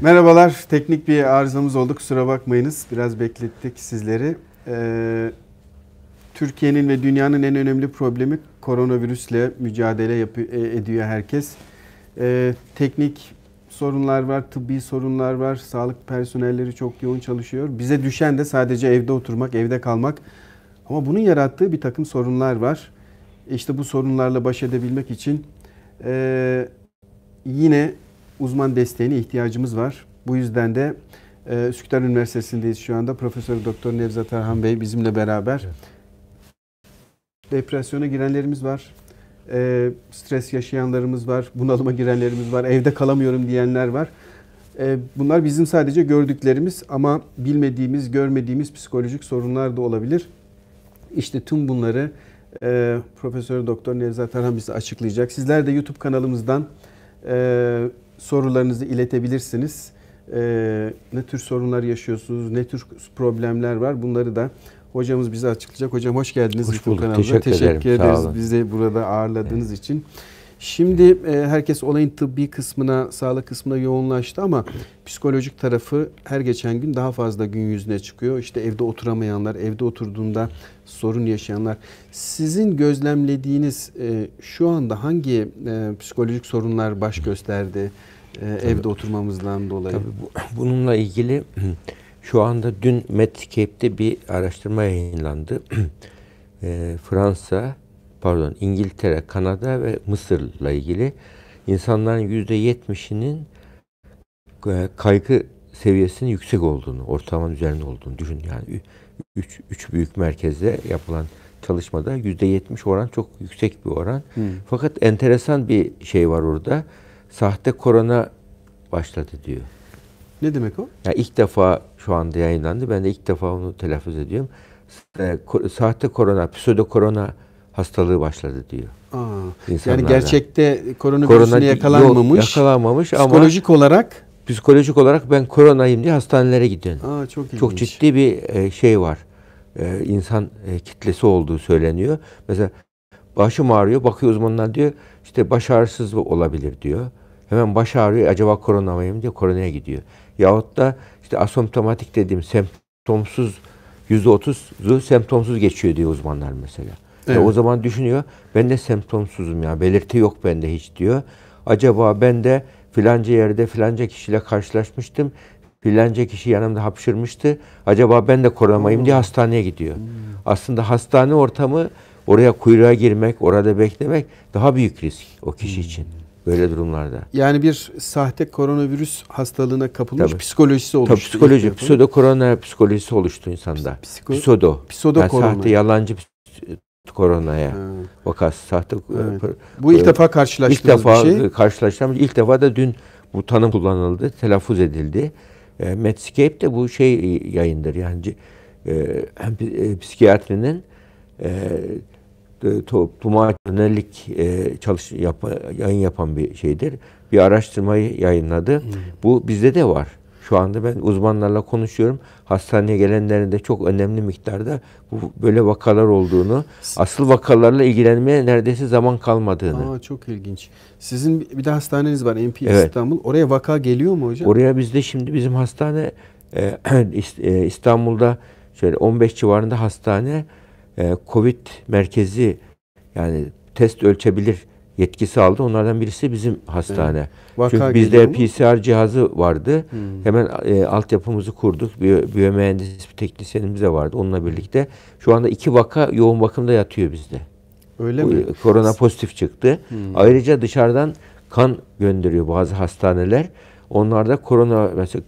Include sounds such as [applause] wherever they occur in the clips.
Merhabalar. Teknik bir arızamız oldu. Kusura bakmayınız. Biraz beklettik sizleri. Ee, Türkiye'nin ve dünyanın en önemli problemi koronavirüsle mücadele yapıyor, e, ediyor herkes. Ee, teknik sorunlar var, tıbbi sorunlar var. Sağlık personelleri çok yoğun çalışıyor. Bize düşen de sadece evde oturmak, evde kalmak. Ama bunun yarattığı bir takım sorunlar var. İşte bu sorunlarla baş edebilmek için e, yine uzman desteğine ihtiyacımız var. Bu yüzden de e, Üsküdar Üniversitesi'ndeyiz şu anda. Profesör Doktor Nevzat Tarhan Bey bizimle beraber. Depresyona girenlerimiz var. E, stres yaşayanlarımız var. Bunalıma girenlerimiz var. Evde kalamıyorum diyenler var. E, bunlar bizim sadece gördüklerimiz ama bilmediğimiz, görmediğimiz psikolojik sorunlar da olabilir. İşte tüm bunları e, Profesör Doktor Nevzat Tarhan bize açıklayacak. Sizler de YouTube kanalımızdan e, sorularınızı iletebilirsiniz. Ee, ne tür sorunlar yaşıyorsunuz, ne tür problemler var bunları da hocamız bize açıklayacak. Hocam hoş geldiniz. Hoş bulduk. Kanalımıza. Teşekkür, Teşekkür ederim. ederiz bizi burada ağırladığınız evet. için. Şimdi e, herkes olayın tıbbi kısmına, sağlık kısmına yoğunlaştı ama psikolojik tarafı her geçen gün daha fazla gün yüzüne çıkıyor. İşte evde oturamayanlar, evde oturduğunda sorun yaşayanlar. Sizin gözlemlediğiniz e, şu anda hangi e, psikolojik sorunlar baş gösterdi? e, Tabii. evde oturmamızdan dolayı. Tabii bu, [clears throat] bununla ilgili [clears throat] şu anda dün Medscape'de bir araştırma yayınlandı. [clears throat] e, Fransa, pardon İngiltere, Kanada ve Mısır'la ilgili insanların yüzde yetmişinin e, kaygı seviyesinin yüksek olduğunu, ortalamanın üzerinde olduğunu düşün. Yani üç, üç büyük merkezde yapılan çalışmada yüzde yetmiş oran çok yüksek bir oran. Hmm. Fakat enteresan bir şey var orada sahte korona başladı diyor. Ne demek o? Ya ilk defa şu anda yayınlandı. Ben de ilk defa onu telaffuz ediyorum. Ee, sahte korona, pseudo korona hastalığı başladı diyor. Aa, yani gerçekte koronavirüsüne korona yakalanmamış. Yakalanmamış psikolojik ama olarak psikolojik olarak ben koronayım diye hastanelere gidiyorum. Aa, çok Çok ciddi bir e, şey var. E, insan e, kitlesi olduğu söyleniyor. Mesela başım ağrıyor. Bakıyor uzmanlar diyor işte baş ağrısız olabilir diyor. Hemen baş ağrıyor acaba korona mıyım diye koronaya gidiyor. Yahut da işte asemptomatik dediğim semptomsuz %30'u semptomsuz geçiyor diyor uzmanlar mesela. Evet. E o zaman düşünüyor ben de semptomsuzum ya belirti yok bende hiç diyor. Acaba ben de filanca yerde filanca kişiyle karşılaşmıştım. Filanca kişi yanımda hapşırmıştı. Acaba ben de koronamayım hmm. diye hastaneye gidiyor. Hmm. Aslında hastane ortamı oraya kuyruğa girmek, orada beklemek daha büyük risk o kişi hmm. için böyle durumlarda. Yani bir sahte koronavirüs hastalığına kapılmış Tabii. psikolojisi oluştu. Tabii psikoloji, yani, pseudo korona psikolojisi oluştu insanda. Psiko, pseudo. Pseudo yani korona. Sahte, yalancı koronaya e, evet. vakası sahte. Evet. Bu ilk defa karşılaştığımız ilk defa bir şey. E, karşılaştığımız ilk defa da dün bu tanım kullanıldı, telaffuz edildi. E, Medscape de bu şey e, yayındır yani e, psikiyatrinin e, e, topluma yönelik e, çalış yap, yayın yapan bir şeydir. Bir araştırmayı yayınladı. Hmm. Bu bizde de var. Şu anda ben uzmanlarla konuşuyorum. Hastaneye gelenlerin de çok önemli miktarda bu böyle vakalar olduğunu, asıl vakalarla ilgilenmeye neredeyse zaman kalmadığını. Aa, çok ilginç. Sizin bir de hastaneniz var MP evet. İstanbul. Oraya vaka geliyor mu hocam? Oraya bizde şimdi bizim hastane e, [clears throat] e, e İstanbul'da şöyle 15 civarında hastane e, Covid merkezi yani test ölçebilir yetkisi aldı. Onlardan birisi bizim hastane. Evet. Çünkü bizde PCR cihazı vardı. Hmm. Hemen e, altyapımızı kurduk. bir mühendis, bir teknisyenimiz de vardı onunla birlikte. Şu anda iki vaka yoğun bakımda yatıyor bizde. Öyle mi? E, korona pozitif çıktı. Hmm. Ayrıca dışarıdan kan gönderiyor bazı hastaneler. Onlarda korona mesela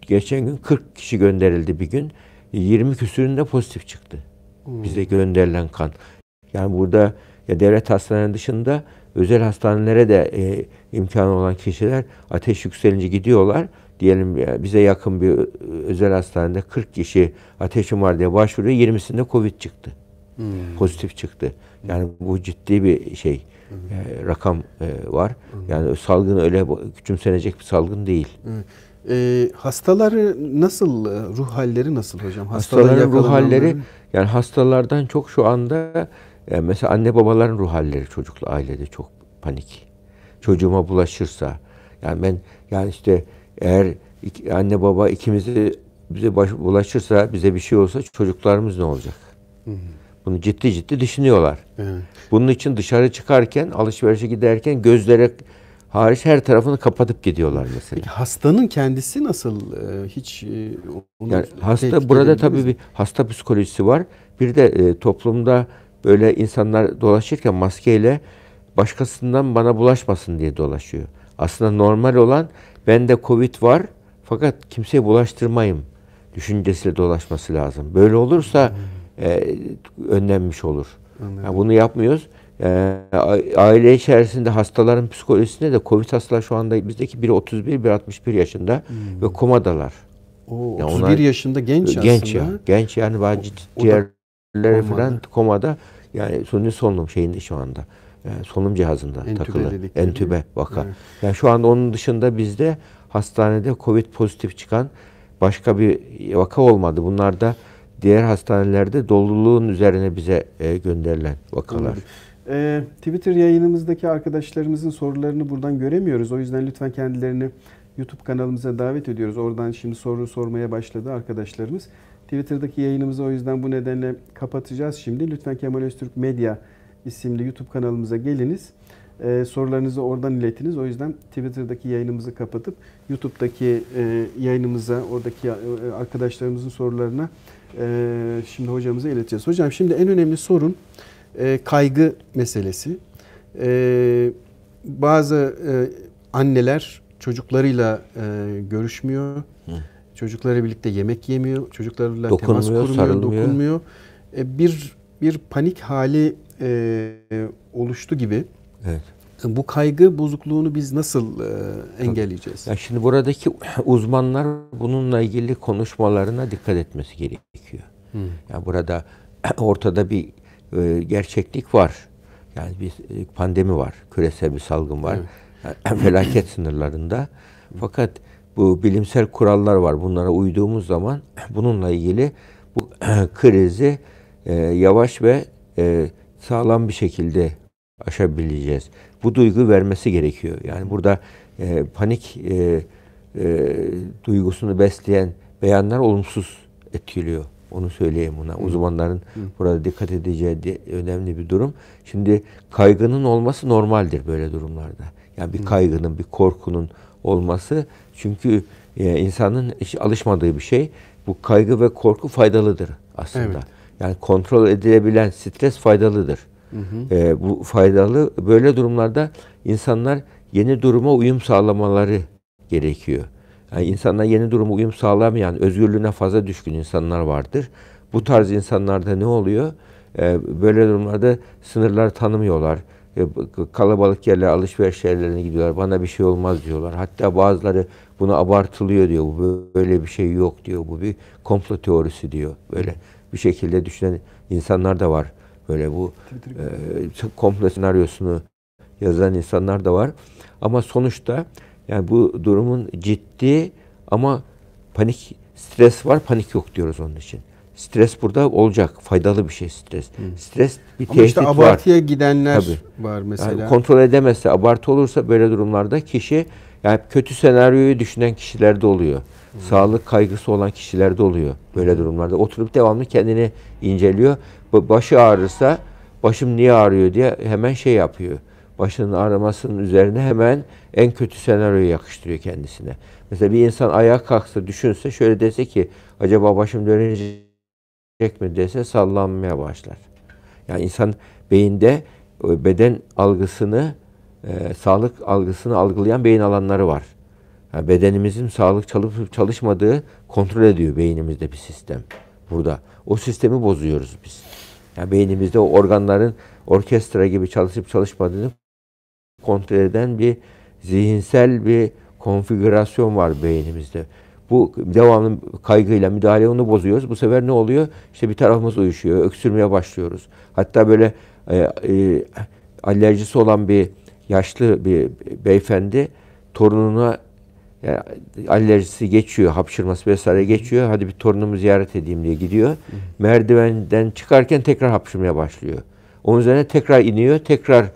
geçen gün 40 kişi gönderildi bir gün. 20 küsüründe pozitif çıktı. Hmm. Bize gönderilen kan. Yani burada ya devlet hastanenin dışında özel hastanelere de e, imkanı olan kişiler ateş yükselince gidiyorlar. Diyelim e, bize yakın bir e, özel hastanede 40 kişi ateşim var diye başvuruyor. 20'sinde Covid çıktı. Hmm. Pozitif çıktı. Yani bu ciddi bir şey. Hmm. E, rakam e, var. Hmm. Yani salgın öyle küçümsenecek bir salgın değil. Hmm. E, hastaları nasıl, e, ruh halleri nasıl hocam? Hastaların ruh halleri, yani hastalardan çok şu anda yani e, mesela anne babaların ruh halleri çocuklu ailede çok panik. Çocuğuma bulaşırsa, yani ben yani işte eğer iki, anne baba ikimizi bize baş, bulaşırsa, bize bir şey olsa çocuklarımız ne olacak? Bunu ciddi ciddi düşünüyorlar. Evet. Bunun için dışarı çıkarken, alışverişe giderken gözlere hariç her tarafını kapatıp gidiyorlar mesela. Peki hastanın kendisi nasıl e, hiç e, onu yani hasta burada tabii bir hasta psikolojisi var. Bir de e, toplumda böyle insanlar dolaşırken maskeyle başkasından bana bulaşmasın diye dolaşıyor. Aslında normal olan bende Covid var fakat kimseye bulaştırmayım düşüncesiyle dolaşması lazım. Böyle olursa hmm. e, önlenmiş olur. Yani bunu yapmıyoruz. Ee, aile içerisinde hastaların psikolojisinde de Covid hastalar şu anda bizdeki biri 31, biri 61 yaşında hmm. ve komadalar. Oo, yani 31 yaşında genç, genç aslında. Genç ya. Genç yani vacit ciğerleri falan komada. Yani suni solunum şeyinde şu anda. Yani ee, solunum cihazında entübe takılı. Dedik, entübe vaka. Evet. Yani şu anda onun dışında bizde hastanede Covid pozitif çıkan başka bir vaka olmadı. Bunlar da diğer hastanelerde doluluğun üzerine bize e, gönderilen vakalar. Anladım. E, Twitter yayınımızdaki arkadaşlarımızın sorularını buradan göremiyoruz. O yüzden lütfen kendilerini YouTube kanalımıza davet ediyoruz. Oradan şimdi soru sormaya başladı arkadaşlarımız. Twitter'daki yayınımızı o yüzden bu nedenle kapatacağız şimdi. Lütfen Kemal Öztürk Medya isimli YouTube kanalımıza geliniz. Ee, sorularınızı oradan iletiniz. O yüzden Twitter'daki yayınımızı kapatıp YouTube'daki e, yayınımıza, oradaki e, arkadaşlarımızın sorularına e, şimdi hocamıza ileteceğiz. Hocam şimdi en önemli sorun e, kaygı meselesi. E, bazı e, anneler çocuklarıyla e, görüşmüyor. Hı. Çocuklarıyla birlikte yemek yemiyor. Çocuklarıyla dokunmuyor, temas kurmuyor, sarılmıyor. dokunmuyor. E, bir bir panik hali e, oluştu gibi. Evet. Bu kaygı bozukluğunu biz nasıl e, engelleyeceğiz? Ya şimdi buradaki [clears throat] uzmanlar bununla ilgili konuşmalarına dikkat etmesi gerekiyor. Hmm. Ya yani burada [clears throat] ortada bir e, gerçeklik var. Yani bir e, pandemi var, küresel bir salgın var. Yani [clears throat] felaket sınırlarında. Fakat bu bilimsel kurallar var. Bunlara uyduğumuz zaman [clears throat] bununla ilgili bu [clears throat] krizi e, yavaş ve e, sağlam bir şekilde aşabileceğiz. Bu duygu vermesi gerekiyor. Yani burada e, panik e, e, duygusunu besleyen beyanlar olumsuz etkiliyor. Onu söyleyeyim buna. Uzmanların Hı. burada dikkat edeceği önemli bir durum. Şimdi kaygının olması normaldir böyle durumlarda. Yani bir kaygının, bir korkunun olması çünkü e, insanın hiç alışmadığı bir şey. Bu kaygı ve korku faydalıdır aslında. Evet. Yani kontrol edilebilen stres faydalıdır. Hı hı. E, bu faydalı böyle durumlarda insanlar yeni duruma uyum sağlamaları gerekiyor. Yani insanlar yeni duruma uyum sağlamayan, özgürlüğüne fazla düşkün insanlar vardır. Bu tarz insanlarda ne oluyor? Ee, böyle durumlarda sınırlar tanımıyorlar. Ee, kalabalık yerlere, alışveriş yerlerine gidiyorlar. Bana bir şey olmaz diyorlar. Hatta bazıları bunu abartılıyor diyor. Bu Böyle bir şey yok diyor. Bu bir komplo teorisi diyor. Böyle bir şekilde düşünen insanlar da var. Böyle bu e, komplo senaryosunu yazan insanlar da var. Ama sonuçta yani bu durumun ciddi ama panik stres var, panik yok diyoruz onun için. Stres burada olacak. Faydalı bir şey stres. Hı. Stres bir Ama tehdit işte abartıya var. gidenler Tabii. var mesela. Yani kontrol edemezse, abartı olursa böyle durumlarda kişi yani kötü senaryoyu düşünen kişilerde oluyor. Hı. Sağlık kaygısı olan kişilerde oluyor böyle durumlarda. Oturup devamlı kendini inceliyor. Başı ağrırsa başım niye ağrıyor diye hemen şey yapıyor başının ağrımasının üzerine hemen en kötü senaryoyu yakıştırıyor kendisine. Mesela bir insan ayağa kalksa, düşünse, şöyle dese ki acaba başım dönecek mi dese sallanmaya başlar. Yani insan beyinde e, beden algısını, e, sağlık algısını algılayan beyin alanları var. Yani bedenimizin sağlık çalışıp çalışmadığı kontrol ediyor beynimizde bir sistem burada. O sistemi bozuyoruz biz. Yani beynimizde o organların orkestra gibi çalışıp çalışmadığını kontrol eden bir zihinsel bir konfigürasyon var beynimizde. Bu devamlı kaygıyla müdahale onu bozuyoruz. Bu sefer ne oluyor? İşte bir tarafımız uyuşuyor, öksürmeye başlıyoruz. Hatta böyle e, e, alerjisi olan bir yaşlı bir beyefendi torununa yani e, alerjisi geçiyor, hapşırması vesaire geçiyor. Hadi bir torunumu ziyaret edeyim diye gidiyor. Merdivenden çıkarken tekrar hapşırmaya başlıyor. Onun üzerine tekrar iniyor, tekrar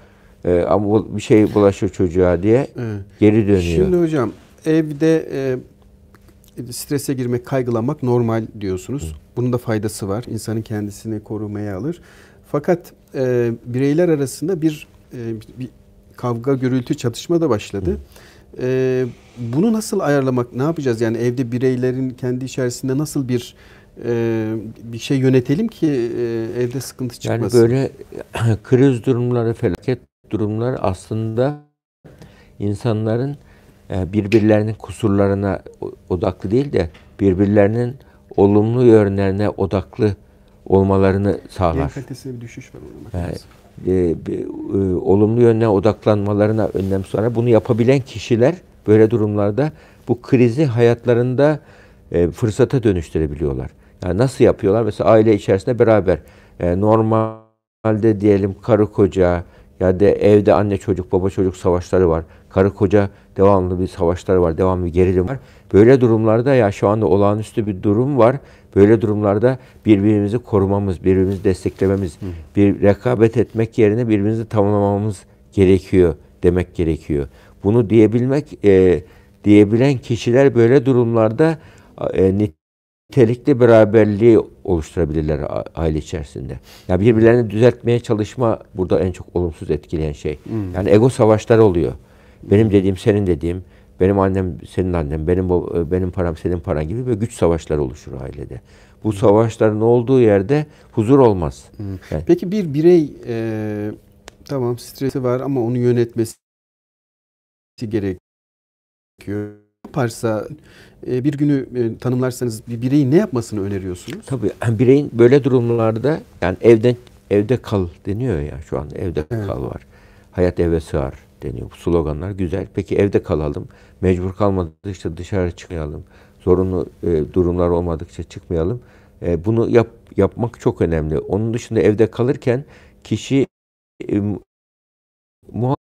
e, ama bir şey bulaşıyor çocuğa diye evet. geri dönüyor. Şimdi hocam evde e, strese girmek, kaygılanmak normal diyorsunuz. Bunun da faydası var. İnsanın kendisini korumaya alır. Fakat e, bireyler arasında bir, e, bir kavga, gürültü, çatışma da başladı. E, bunu nasıl ayarlamak, ne yapacağız? Yani evde bireylerin kendi içerisinde nasıl bir e, bir şey yönetelim ki e, evde sıkıntı çıkmasın? Yani böyle [clears throat] kriz durumları, felaket durumlar aslında insanların e, birbirlerinin kusurlarına odaklı değil de birbirlerinin olumlu yönlerine odaklı olmalarını sağlar. Kalitesinde bir düşüş var orada. Yani, e, bir, e, olumlu yöne odaklanmalarına önlem sonra bunu yapabilen kişiler böyle durumlarda bu krizi hayatlarında e, fırsata dönüştürebiliyorlar. Yani nasıl yapıyorlar? Mesela aile içerisinde beraber e, normalde diyelim karı koca, ya de evde anne çocuk, baba çocuk savaşları var. Karı koca devamlı bir savaşları var, devamlı bir gerilim var. Böyle durumlarda ya şu anda olağanüstü bir durum var. Böyle durumlarda birbirimizi korumamız, birbirimizi desteklememiz, bir rekabet etmek yerine birbirimizi tamamlamamız gerekiyor demek gerekiyor. Bunu diyebilmek, e, diyebilen kişiler böyle durumlarda e, nitelikli beraberliği oluşturabilirler aile içerisinde. Yani birbirlerini düzeltmeye çalışma burada en çok olumsuz etkileyen şey. Hmm. Yani ego savaşlar oluyor. Benim dediğim senin dediğim, benim annem senin annem, benim e, benim param senin paran gibi ve güç savaşları oluşur ailede. Bu hmm. savaşların olduğu yerde huzur olmaz. Hmm. Yani. Peki bir birey e, tamam stresi var ama onu yönetmesi gerekiyor. Yaparsa ee, bir günü e, tanımlarsanız bir bireyin ne yapmasını öneriyorsunuz? Tabii bireyin böyle durumlarda yani evden evde kal deniyor ya şu an evde evet. kal var. Hayat eve sığar deniyor. Bu sloganlar güzel. Peki evde kalalım. Mecbur kalmadıkça dışarı çıkmayalım. Zorunlu e, durumlar olmadıkça çıkmayalım. E, bunu yap, yapmak çok önemli. Onun dışında evde kalırken kişi e, muha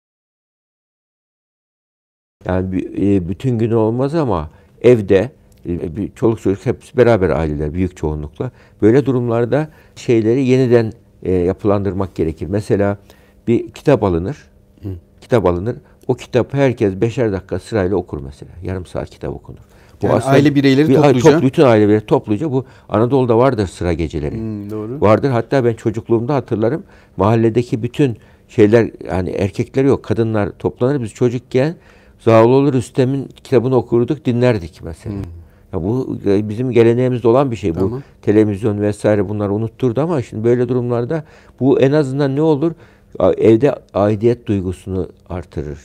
yani e, bütün gün olmaz ama evde e, çoluk çocuk hepsi beraber aileler büyük çoğunlukla. Böyle durumlarda şeyleri yeniden e, yapılandırmak gerekir. Mesela bir kitap alınır. Hı. Kitap alınır. O kitap herkes beşer dakika sırayla okur mesela. Yarım saat kitap okunur. Bu yani aile bireyleri bir, topluca. Top, bütün aile bireyleri topluca bu Anadolu'da vardır sıra geceleri. Hmm, doğru. Vardır. Hatta ben çocukluğumda hatırlarım. Mahalledeki bütün şeyler yani erkekler yok. Kadınlar toplanır. Biz çocukken olur, Rüstem'in kitabını okurduk, dinlerdik mesela. Hmm. Ya bu e, bizim geleneğimizde olan bir şey tamam. bu. Televizyon vesaire bunlar unutturdu ama şimdi böyle durumlarda bu en azından ne olur? Evde aidiyet duygusunu artırır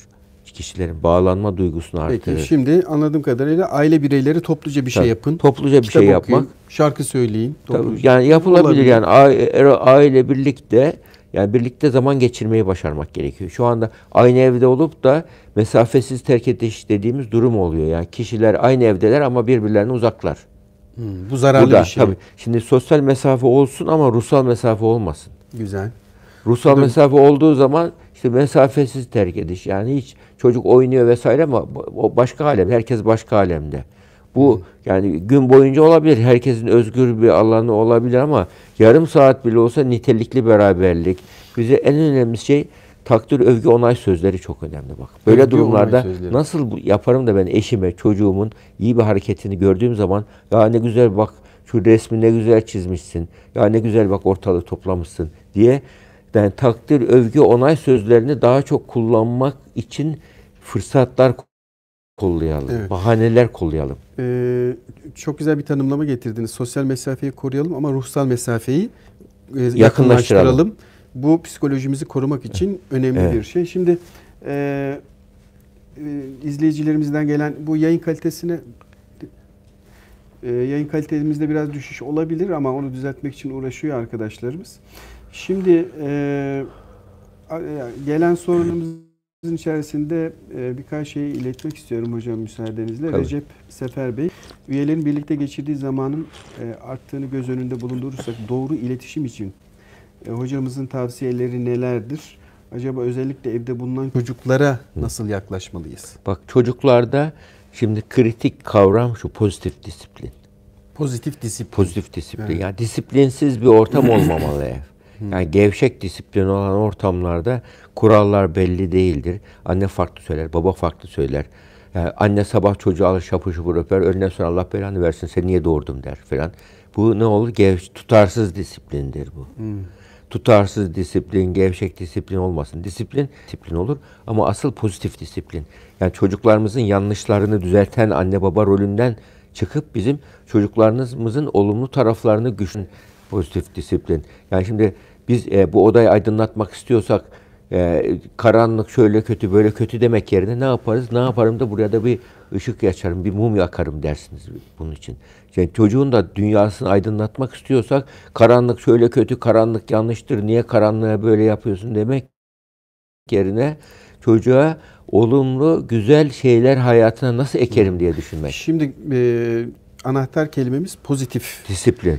kişilerin bağlanma duygusunu artırır. Peki şimdi anladığım kadarıyla aile bireyleri topluca bir şey Tabii, şey yapın. Topluca bir şey okuyun, yapmak. Şarkı söyleyin. Tabii, yani yapılabilir Olabilir. yani e, aile birlikte yani birlikte zaman geçirmeyi başarmak gerekiyor. Şu anda aynı evde olup da mesafesiz terk ediş dediğimiz durum oluyor. Yani kişiler aynı evdeler ama birbirlerine uzaklar. Hmm, bu zararlı bu da, bir şey. Tabii. Şimdi sosyal mesafe olsun ama ruhsal mesafe olmasın. Güzel. Ruhsal mesafe olduğu zaman işte mesafesiz terk ediş. Yani hiç çocuk oynuyor vesaire ama başka alem. Herkes başka alemde. Bu yani gün boyunca olabilir. Herkesin özgür bir alanı olabilir ama yarım saat bile olsa nitelikli beraberlik. Bize en önemli şey takdir, övgü, onay sözleri çok önemli bak. Böyle övgü, durumlarda nasıl bu, yaparım da ben eşime, çocuğumun iyi bir hareketini gördüğüm zaman ya ne güzel bak şu resmi ne güzel çizmişsin. Ya ne güzel bak ortalığı toplamışsın diye yani takdir, övgü, onay sözlerini daha çok kullanmak için fırsatlar kollayalım, evet. bahaneler kollayalım. Ee, çok güzel bir tanımlama getirdiniz. Sosyal mesafeyi koruyalım ama ruhsal mesafeyi e, yakınlaştıralım. yakınlaştıralım. Bu psikolojimizi korumak için önemli evet. bir şey. Şimdi e, e, izleyicilerimizden gelen bu yayın kalitesine e, yayın kalitemizde biraz düşüş olabilir ama onu düzeltmek için uğraşıyor arkadaşlarımız. Şimdi e, e gelen sorunumuz sizin içerisinde e, birkaç şeyi iletmek istiyorum hocam müsaadenizle. Tabii. Recep Sefer Bey, üyelerin birlikte geçirdiği zamanın e, arttığını göz önünde bulundurursak doğru iletişim için e, hocamızın tavsiyeleri nelerdir? Acaba özellikle evde bulunan çocuklara nasıl yaklaşmalıyız? Bak çocuklarda şimdi kritik kavram şu pozitif disiplin. Pozitif disiplin. Pozitif disiplin. Evet. Yani disiplinsiz bir ortam [clears throat] olmamalı ev. Yani gevşek disiplin olan ortamlarda kurallar belli değildir. Anne farklı söyler, baba farklı söyler. Yani ee, anne sabah çocuğu alır şapır şupur öper, önüne sonra Allah belanı versin sen niye doğurdum der filan. Bu ne olur? Gevş, tutarsız disiplindir bu. Hmm. Tutarsız disiplin, gevşek disiplin olmasın. Disiplin, disiplin olur ama asıl pozitif disiplin. Yani çocuklarımızın yanlışlarını düzelten anne baba rolünden çıkıp bizim çocuklarımızın olumlu taraflarını güçlü Pozitif disiplin. Yani şimdi biz e, bu odayı aydınlatmak istiyorsak e, karanlık şöyle kötü böyle kötü demek yerine ne yaparız? Ne yaparım da buraya da bir ışık yaşarım, bir mum yakarım dersiniz bunun için. Yani çocuğun da dünyasını aydınlatmak istiyorsak karanlık şöyle kötü, karanlık yanlıştır, niye karanlığa böyle yapıyorsun demek yerine çocuğa olumlu, güzel şeyler hayatına nasıl ekerim diye düşünmek. Şimdi e, anahtar kelimemiz pozitif. Disiplin.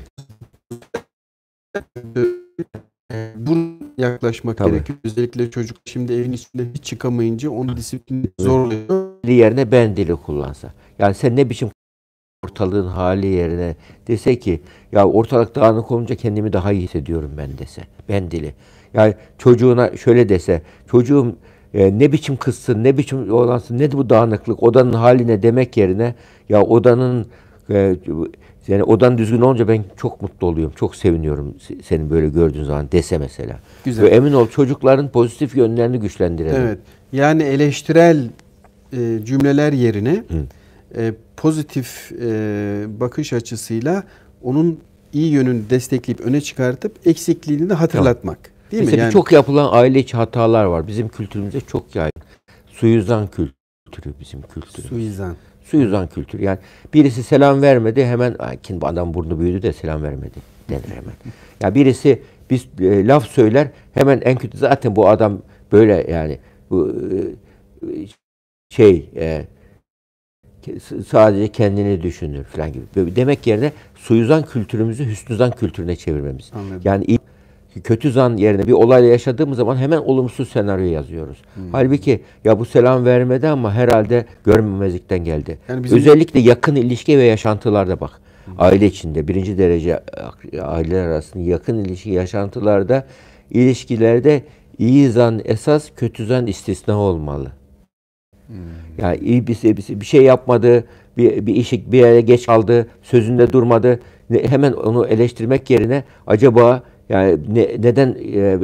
Ee, bunu yaklaşmak Tabii. gerekiyor. Özellikle çocuk şimdi evin içinde hiç çıkamayınca onu disiplin zorluyor. yerine ben dili kullansa. Yani sen ne biçim ortalığın hali yerine dese ki ya ortalık dağınık olunca kendimi daha iyi hissediyorum ben dese. Ben dili. Yani çocuğuna şöyle dese çocuğum e, ne biçim kızsın, ne biçim oğlansın, ne bu dağınıklık, odanın haline demek yerine ya odanın e, yani odan düzgün olunca ben çok mutlu oluyorum. Çok seviniyorum seni böyle gördüğün zaman dese mesela. Güzel. Ve emin ol çocukların pozitif yönlerini güçlendirelim. Evet. Yani eleştirel e, cümleler yerine e, pozitif e, bakış açısıyla onun iyi yönünü destekleyip öne çıkartıp eksikliğini de hatırlatmak. Tamam. Değil Mesela mi? Yani... çok yapılan aile içi hatalar var. Bizim kültürümüzde çok yaygın. Suizan kültürü bizim kültürümüz. Suizan. Suyuzan kültür. Yani birisi selam vermedi hemen kim bu adam burnu büyüdü de selam vermedi denir hemen. Ya birisi biz e, laf söyler hemen en kötü zaten bu adam böyle yani bu e, şey e, sadece kendini düşünür falan gibi. Demek yerine suyuzan kültürümüzü hüsnüzan kültürüne çevirmemiz. Anladım. Yani kötü zan yerine bir olayla yaşadığımız zaman hemen olumsuz senaryo yazıyoruz. Hmm. Halbuki ya bu selam vermedi ama herhalde görmemezlikten geldi. Yani bizim... Özellikle yakın ilişki ve yaşantılarda bak. Hmm. Aile içinde birinci derece aileler arasında yakın ilişki yaşantılarda ilişkilerde iyi zan esas kötü zan istisna olmalı. Hmm. Yani iyi bir, bir, bir şey yapmadı, bir, bir işi bir yere geç kaldı, sözünde durmadı. hemen onu eleştirmek yerine acaba yani ne, neden e,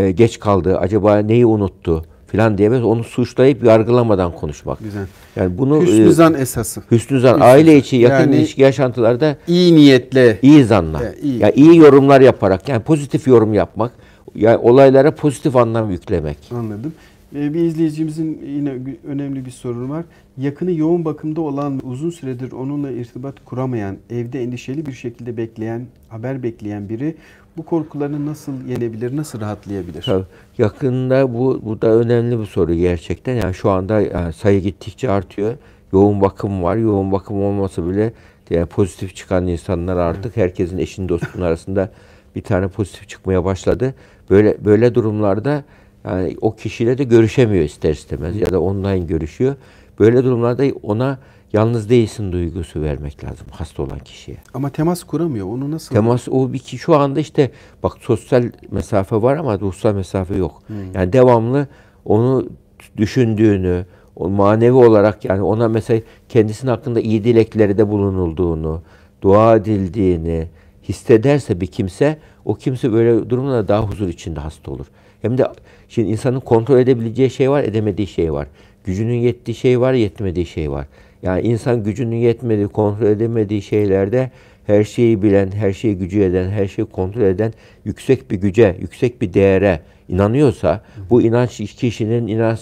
e, geç kaldı, acaba neyi unuttu filan diye onu suçlayıp yargılamadan konuşmak. Güzel. Yani bunu hüsnü e, zan esası. Hüsnü zan aile içi yakın yani, ilişki yaşantılarda iyi niyetle, iyi zanla. Ya iyi. yani iyi yorumlar yaparak yani pozitif yorum yapmak. Yani olaylara pozitif anlam yüklemek. Anladım. Ee, bir izleyicimizin yine önemli bir sorunu var. Yakını yoğun bakımda olan, uzun süredir onunla irtibat kuramayan, evde endişeli bir şekilde bekleyen, haber bekleyen biri bu korkularını nasıl yenebilir, nasıl rahatlayabilir? Tabii. Yakında bu, bu da önemli bir soru gerçekten. Yani şu anda yani e, sayı gittikçe artıyor. Yoğun bakım var. Yoğun bakım olmasa bile yani pozitif çıkan insanlar artık herkesin eşin dostunun arasında bir tane pozitif çıkmaya başladı. Böyle böyle durumlarda yani o kişiyle de görüşemiyor ister istemez ya da online görüşüyor. Böyle durumlarda ona yalnız değilsin duygusu vermek lazım hasta olan kişiye. Ama temas kuramıyor. Onu nasıl? Temas o bir ki şu anda işte bak sosyal mesafe var ama ruhsal mesafe yok. Hmm. Yani devamlı onu düşündüğünü, o manevi olarak yani ona mesela kendisinin hakkında iyi dilekleri de bulunulduğunu, dua edildiğini hissederse bir kimse o kimse böyle durumda daha huzur içinde hasta olur. Hem de Şimdi insanın kontrol edebileceği şey var, edemediği şey var. Gücünün yettiği şey var, yetmediği şey var. Yani insan gücünün yetmediği, kontrol edemediği şeylerde her şeyi bilen, her şeyi gücü eden, her şeyi kontrol eden yüksek bir güce, yüksek bir değere inanıyorsa bu inanç kişinin inanç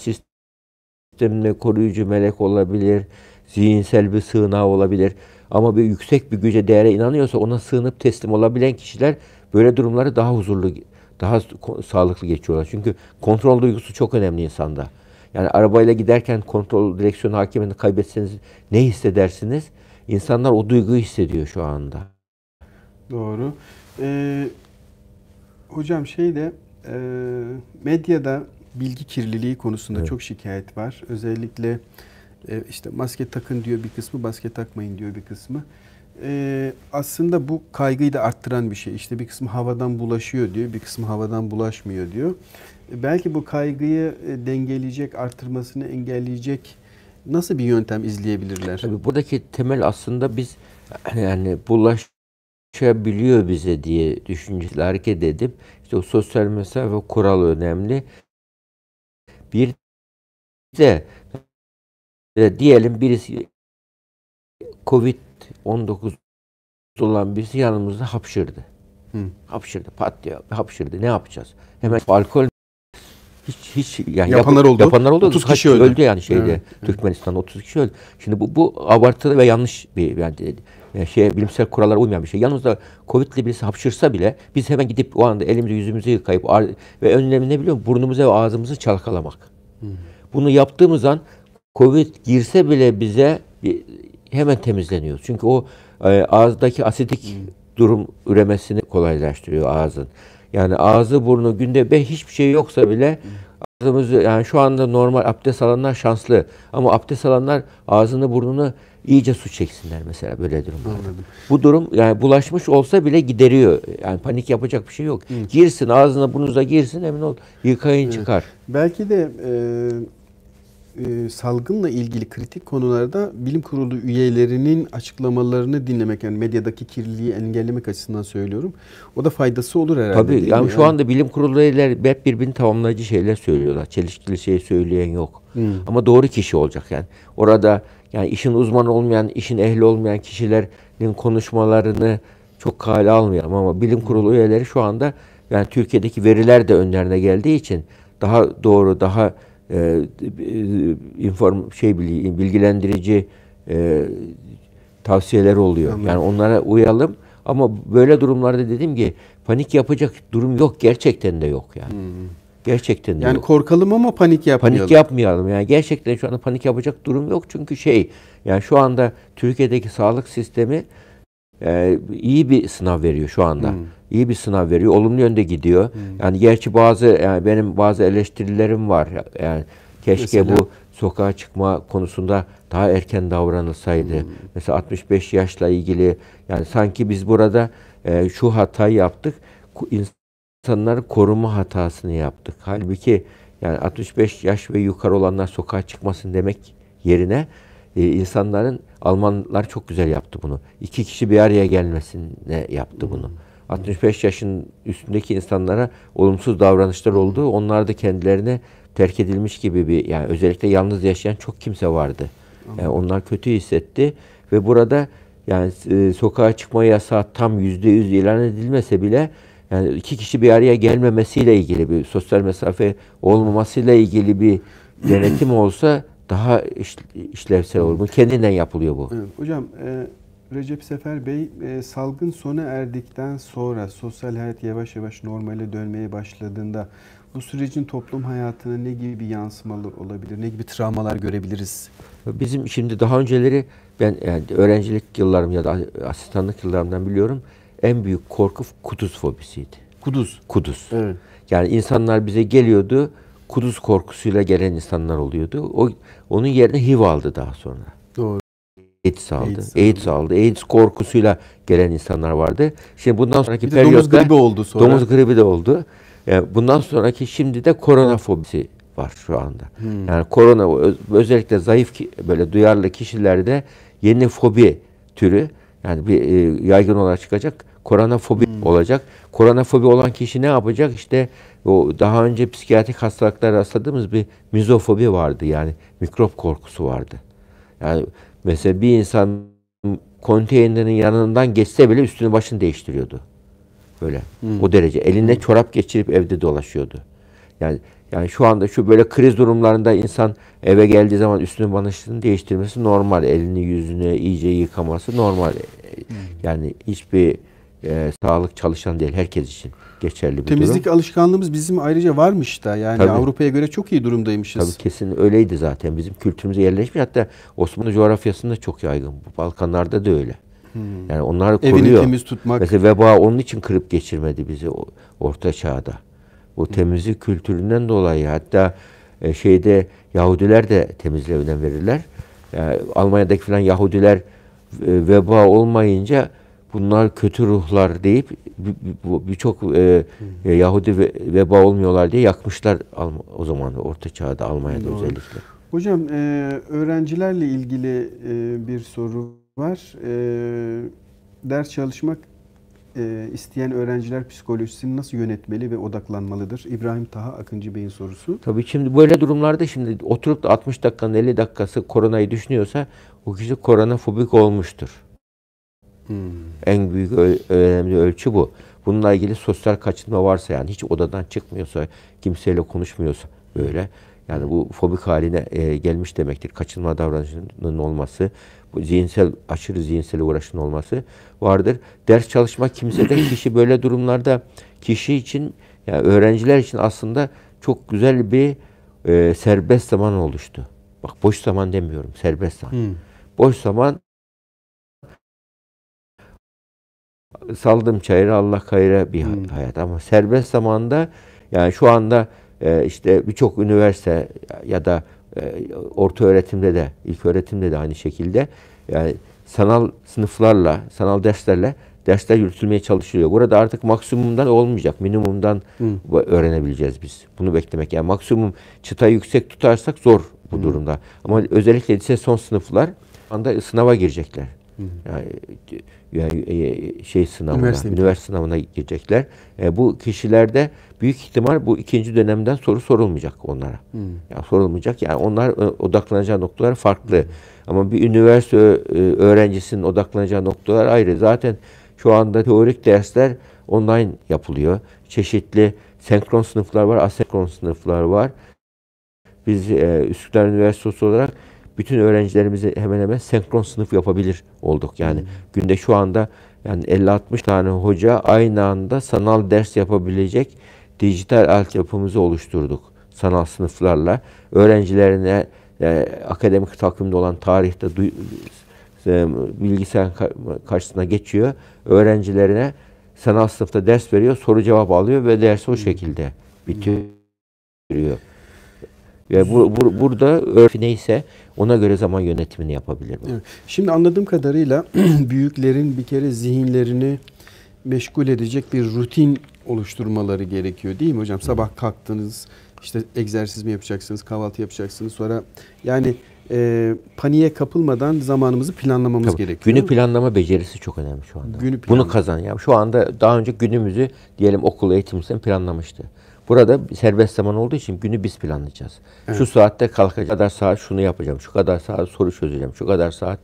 sistemine koruyucu melek olabilir, zihinsel bir sığınağı olabilir. Ama bir yüksek bir güce, değere inanıyorsa ona sığınıp teslim olabilen kişiler böyle durumları daha huzurlu daha sağlıklı geçiyorlar. Çünkü kontrol duygusu çok önemli insanda. Yani arabayla giderken kontrol direksiyon hakimini kaybetseniz ne hissedersiniz? İnsanlar o duyguyu hissediyor şu anda. Doğru. Ee, hocam şey de e, medyada bilgi kirliliği konusunda evet. çok şikayet var. Özellikle e, işte maske takın diyor bir kısmı, maske takmayın diyor bir kısmı e, aslında bu kaygıyı da arttıran bir şey. İşte bir kısmı havadan bulaşıyor diyor, bir kısmı havadan bulaşmıyor diyor. Ee, belki bu kaygıyı e, dengeleyecek, arttırmasını engelleyecek nasıl bir yöntem izleyebilirler? Tabii buradaki temel aslında biz yani bulaşabiliyor bize diye düşünceli hareket edip işte o sosyal mesafe kural önemli. Bir de, de diyelim birisi Covid 19 olan birisi yanımızda hapşırdı. Hı. Hapşırdı, pat diye hapşırdı. Ne yapacağız? Hemen alkol hiç hiç yani yapanlar yap, oldu. Yapanlar oldu. 30 kişi öldü. öldü yani şeyde evet. Türkmenistan'da 30 kişi öldü. Şimdi bu bu abartılı ve yanlış bir yani e, şey bilimsel kurallara uymayan bir şey. Yalnız Covid'li birisi hapşırsa bile biz hemen gidip o anda elimizi yüzümüzü yıkayıp ve önlemi ne biliyor musun? Burnumuzu ve ağzımızı çalkalamak. Hı. Bunu yaptığımız an Covid girse bile bize hemen temizleniyor. Çünkü o e, ağızdaki asidik durum üremesini kolaylaştırıyor ağzın. Yani ağzı burnu günde be hiçbir şey yoksa bile ağzımız yani şu anda normal abdest alanlar şanslı ama abdest alanlar ağzını burnunu iyice su çeksinler mesela böyle durumlarda. Anladım. Bu durum yani bulaşmış olsa bile gideriyor. Yani panik yapacak bir şey yok. Hı. Girsin ağzına burnunuza girsin emin ol yıkayın evet. çıkar. Belki de e, e, salgınla ilgili kritik konularda bilim kurulu üyelerinin açıklamalarını dinlemek yani medyadaki kirliliği engellemek açısından söylüyorum. O da faydası olur herhalde. Tabii yani, yani şu anda bilim kurulu üyeler hep birbirini tamamlayıcı şeyler söylüyorlar. Çelişkili şey söyleyen yok. Hmm. Ama doğru kişi olacak yani. Orada yani işin uzmanı olmayan, işin ehli olmayan kişilerin konuşmalarını çok kale almayalım ama bilim kurulu üyeleri şu anda yani Türkiye'deki veriler de önlerine geldiği için daha doğru, daha e, e, inform şey bilgilendirici e, tavsiyeler oluyor. Anladım. Yani onlara uyalım ama böyle durumlarda dedim ki panik yapacak durum yok gerçekten de yok yani. Hmm. Gerçekten de Yani yok. korkalım ama panik yapmayalım. Panik yapmayalım. Yani gerçekten şu anda panik yapacak durum yok çünkü şey yani şu anda Türkiye'deki sağlık sistemi e, iyi bir sınav veriyor şu anda. Hmm. İyi bir sınav veriyor. Olumlu yönde gidiyor. Hmm. Yani gerçi bazı yani benim bazı eleştirilerim var. Yani keşke Mesela? bu sokağa çıkma konusunda daha erken davranılsaydı. Hmm. Mesela 65 yaşla ilgili yani sanki biz burada e, şu hatayı yaptık. İnsanları koruma hatasını yaptık. Halbuki yani 65 yaş ve yukarı olanlar sokağa çıkmasın demek yerine e, insanların Almanlar çok güzel yaptı bunu. İki kişi bir araya gelmesine yaptı bunu. 65 yaşın üstündeki insanlara olumsuz davranışlar oldu. Onlar da kendilerine terk edilmiş gibi bir yani özellikle yalnız yaşayan çok kimse vardı. Yani onlar kötü hissetti ve burada yani e, sokağa çıkma yasağı tam yüzde yüz ilan edilmese bile yani iki kişi bir araya gelmemesiyle ilgili bir sosyal mesafe olmamasıyla ilgili bir denetim olsa daha iş, işlevsel olur. Bu kendinden yapılıyor bu. Evet, hocam e, Recep Sefer Bey e, salgın sona erdikten sonra sosyal hayat yavaş yavaş normale dönmeye başladığında bu sürecin toplum hayatına ne gibi yansımalar olabilir? Ne gibi travmalar görebiliriz? Bizim şimdi daha önceleri ben yani e, öğrencilik yıllarım ya da asistanlık yıllarımdan biliyorum en büyük korku kuduz fobisiydi. Kuduz. Kuduz. Evet. Yani insanlar bize geliyordu kuduz korkusuyla gelen insanlar oluyordu. O onun yerine HIV aldı daha sonra. Doğru. AIDS aldı. AIDS, aldı. AIDS korkusuyla gelen insanlar vardı. Şimdi bundan sonraki bir de periyotta domuz gribi oldu sonra. Domuz gribi de oldu. Yani bundan sonraki şimdi de korona fobisi var şu anda. Hmm. Yani korona özellikle zayıf böyle duyarlı kişilerde yeni fobi türü yani bir e, yaygın olarak çıkacak. Korona fobi hmm. olacak. Korona fobi olan kişi ne yapacak? İşte o daha önce psikiyatrik hastalıklar rastladığımız bir mizofobi vardı yani mikrop korkusu vardı. Yani mesela bir insan konteynerin yanından geçse bile üstünü başını değiştiriyordu. Böyle hmm. o derece Elinde hmm. çorap geçirip evde dolaşıyordu. Yani yani şu anda şu böyle kriz durumlarında insan eve geldiği zaman üstünü başını değiştirmesi normal. Elini yüzünü iyice yıkaması normal. Hmm. Yani hiçbir e, sağlık çalışan değil herkes için geçerli bir Temizlik durum. Temizlik alışkanlığımız bizim ayrıca varmış da yani Avrupa'ya göre çok iyi durumdaymışız. Tabii kesin öyleydi zaten bizim kültürümüze yerleşmiş hatta Osmanlı coğrafyasında çok yaygın Balkanlarda da öyle. Hmm. Yani onlar koruyor. Evini temiz tutmak. Mesela veba onun için kırıp geçirmedi bizi Orta Çağ'da. Bu hmm. temizlik kültüründen dolayı hatta e, şeyde Yahudiler de temizliğe önem verirler. Yani Almanya'daki falan Yahudiler e, veba olmayınca bunlar kötü ruhlar deyip birçok e, e, Yahudi ve, veba olmuyorlar diye yakmışlar o zaman Orta Çağ'da Almanya'da Doğru. özellikle. Hocam e, öğrencilerle ilgili e, bir soru var. E, ders çalışmak e, isteyen öğrenciler psikolojisini nasıl yönetmeli ve odaklanmalıdır? İbrahim Taha Akıncı Bey'in sorusu. Tabii şimdi böyle durumlarda şimdi oturup da 60 dakikanın 50 dakikası koronayı düşünüyorsa o kişi korona fobik olmuştur. Hmm. En büyük önemli ölçü bu. Bununla ilgili sosyal kaçınma varsa yani hiç odadan çıkmıyorsa, kimseyle konuşmuyorsa böyle yani bu fobik haline e, gelmiş demektir. Kaçınma davranışının olması, bu zihinsel aşırı zihinsel uğraşın olması vardır. Ders çalışma kimsede [clears throat] kişi böyle durumlarda kişi için yani öğrenciler için aslında çok güzel bir e, serbest zaman oluştu. Bak boş zaman demiyorum, serbest zaman. Hmm. Boş zaman saldım çayıra Allah kayıra bir hmm. hayat. Ama serbest zamanda yani şu anda e, işte birçok üniversite ya da e, orta öğretimde de ilk öğretimde de aynı şekilde yani sanal sınıflarla, sanal derslerle dersler yürütülmeye çalışılıyor. Burada artık maksimumdan olmayacak. Minimumdan Hı. Hmm. öğrenebileceğiz biz. Bunu beklemek. Yani maksimum çıtayı yüksek tutarsak zor bu Hı. Hmm. durumda. Ama özellikle lise son sınıflar anda sınava girecekler. Yani, yani e, şey sınavına, üniversite, üniversite sınavına girecekler. E, bu kişilerde büyük ihtimal bu ikinci dönemden soru sorulmayacak onlara. Hmm. Yani sorulmayacak. Yani onlar e, odaklanacağı noktalar farklı. Hmm. Ama bir üniversite e, öğrencisinin odaklanacağı noktalar ayrı. Zaten şu anda teorik dersler online yapılıyor. Çeşitli senkron sınıflar var, asenkron sınıflar var. Biz e, Üsküdar Üniversitesi olarak bütün öğrencilerimizi hemen hemen senkron sınıf yapabilir olduk. Yani hmm. günde şu anda yani 50-60 tane hoca aynı anda sanal ders yapabilecek dijital altyapımızı oluşturduk sanal sınıflarla. Öğrencilerine yani e, akademik takvimde olan tarihte e, bilgisayar karşısına geçiyor. Öğrencilerine sanal sınıfta ders veriyor, soru cevap alıyor ve dersi o hmm. şekilde bitiriyor. Yani bu, bu, burada örf neyse ona göre zaman yönetimini yapabilir. Bu. Evet. Şimdi anladığım kadarıyla [clears throat] büyüklerin bir kere zihinlerini meşgul edecek bir rutin oluşturmaları gerekiyor değil mi hocam? Sabah kalktınız, işte egzersiz mi yapacaksınız, kahvaltı yapacaksınız sonra yani e, paniğe kapılmadan zamanımızı planlamamız Tabii. gerekiyor. Günü planlama becerisi çok önemli şu anda. Günü Bunu kazan ya. Şu anda daha önce günümüzü diyelim okul eğitimsin planlamıştı. Burada serbest zaman olduğu için günü biz planlayacağız. Evet. Şu saatte kalkacağım, şu kadar saat şunu yapacağım, şu kadar saat soru çözeceğim, şu kadar saat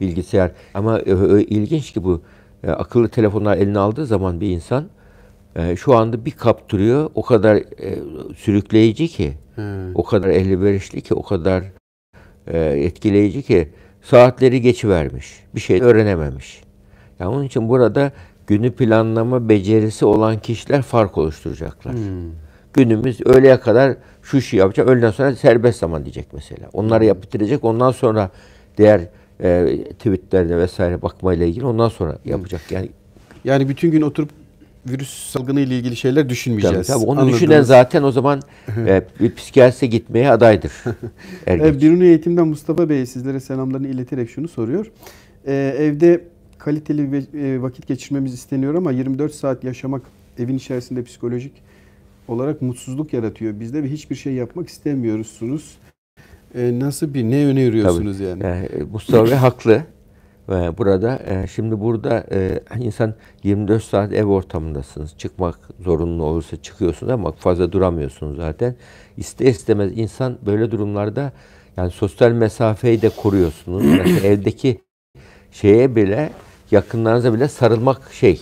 bilgisayar. Ama e, e, ilginç ki bu e, akıllı telefonlar eline aldığı zaman bir insan e, şu anda bir kaptırıyor, o kadar e, sürükleyici ki, hmm. o kadar elverişli ki, o kadar e, etkileyici ki saatleri geçivermiş, bir şey öğrenememiş. Yani onun için burada günü planlama becerisi olan kişiler fark oluşturacaklar. Hmm günümüz öğleye kadar şu şey yapacak. Öğleden sonra serbest zaman diyecek mesela. Onları yap bitirecek. Ondan sonra diğer e, tweetlerine vesaire bakmayla ilgili ondan sonra yapacak. Yani yani bütün gün oturup virüs salgını ile ilgili şeyler düşünmeyeceğiz. Tabii, tabii. Onu Anladınız. düşünen zaten o zaman e, bir psikiyatriste gitmeye adaydır. e, Biruni Eğitim'den Mustafa Bey sizlere selamlarını ileterek şunu soruyor. E, evde kaliteli e, vakit geçirmemiz isteniyor ama 24 saat yaşamak evin içerisinde psikolojik olarak mutsuzluk yaratıyor bizde ve hiçbir şey yapmak istemiyorsunuz. E, nasıl bir ne öneriyorsunuz Tabii. yani? E, Mustafa [laughs] Bey haklı. E, burada e, şimdi burada e, insan 24 saat ev ortamındasınız. Çıkmak zorunlu olursa çıkıyorsunuz ama fazla duramıyorsunuz zaten. İste istemez insan böyle durumlarda yani sosyal mesafeyi de koruyorsunuz. Yani [clears throat] evdeki şeye bile yakınlarınıza bile sarılmak şey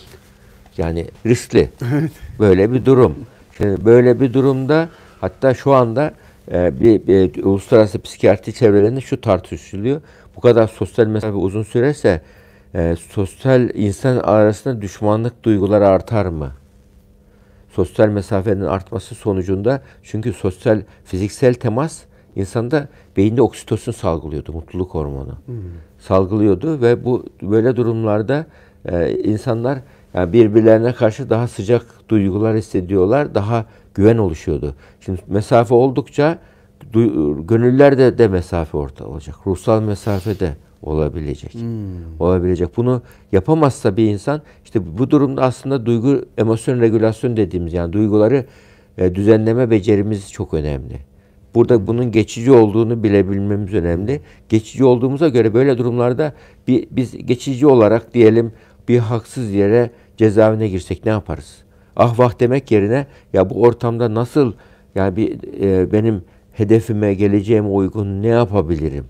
yani riskli. Evet. Böyle bir durum. Ee, böyle bir durumda hatta şu anda e, bir, bir uluslararası psikiyatri çevrelerinde şu tartışılıyor. Bu kadar sosyal mesafe uzun sürerse e, sosyal insan arasında düşmanlık duyguları artar mı? Sosyal mesafenin artması sonucunda çünkü sosyal fiziksel temas insanda beyinde oksitosin salgılıyordu, mutluluk hormonu. Hmm. Salgılıyordu ve bu böyle durumlarda e, insanlar yani birbirlerine karşı daha sıcak duygular hissediyorlar, daha güven oluşuyordu. Şimdi mesafe oldukça gönüller de, de mesafe orta olacak. Ruhsal mesafe de olabilecek. Hmm. Olabilecek. Bunu yapamazsa bir insan işte bu durumda aslında duygu emosyon regülasyon dediğimiz yani duyguları e, düzenleme becerimiz çok önemli. Burada bunun geçici olduğunu bilebilmemiz önemli. Geçici olduğumuza göre böyle durumlarda bir, biz geçici olarak diyelim bir haksız yere cezaevine girsek ne yaparız? Ah vah demek yerine ya bu ortamda nasıl yani bir e, benim hedefime, geleceğime uygun ne yapabilirim?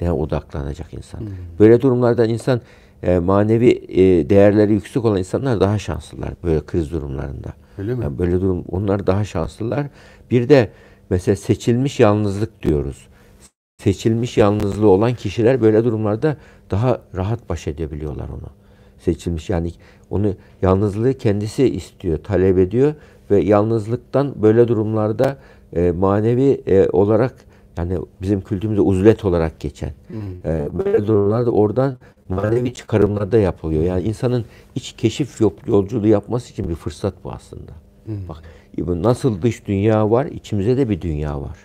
Ne odaklanacak insan. Hmm. Böyle durumlarda insan e, manevi e, değerleri yüksek olan insanlar daha şanslılar böyle kriz durumlarında. Öyle mi? Yani böyle durum onlar daha şanslılar. Bir de mesela seçilmiş yalnızlık diyoruz. Seçilmiş yalnızlığı olan kişiler böyle durumlarda daha rahat baş edebiliyorlar onu. Seçilmiş yani onu yalnızlığı kendisi istiyor, talep ediyor ve yalnızlıktan böyle durumlarda e, manevi e, olarak yani bizim kültürümüzde uzlet olarak geçen e, böyle durumlarda oradan manevi çıkarımlarda yapılıyor. Yani insanın iç keşif yolculuğu yapması için bir fırsat bu aslında. Bak nasıl dış dünya var, içimizde de bir dünya var.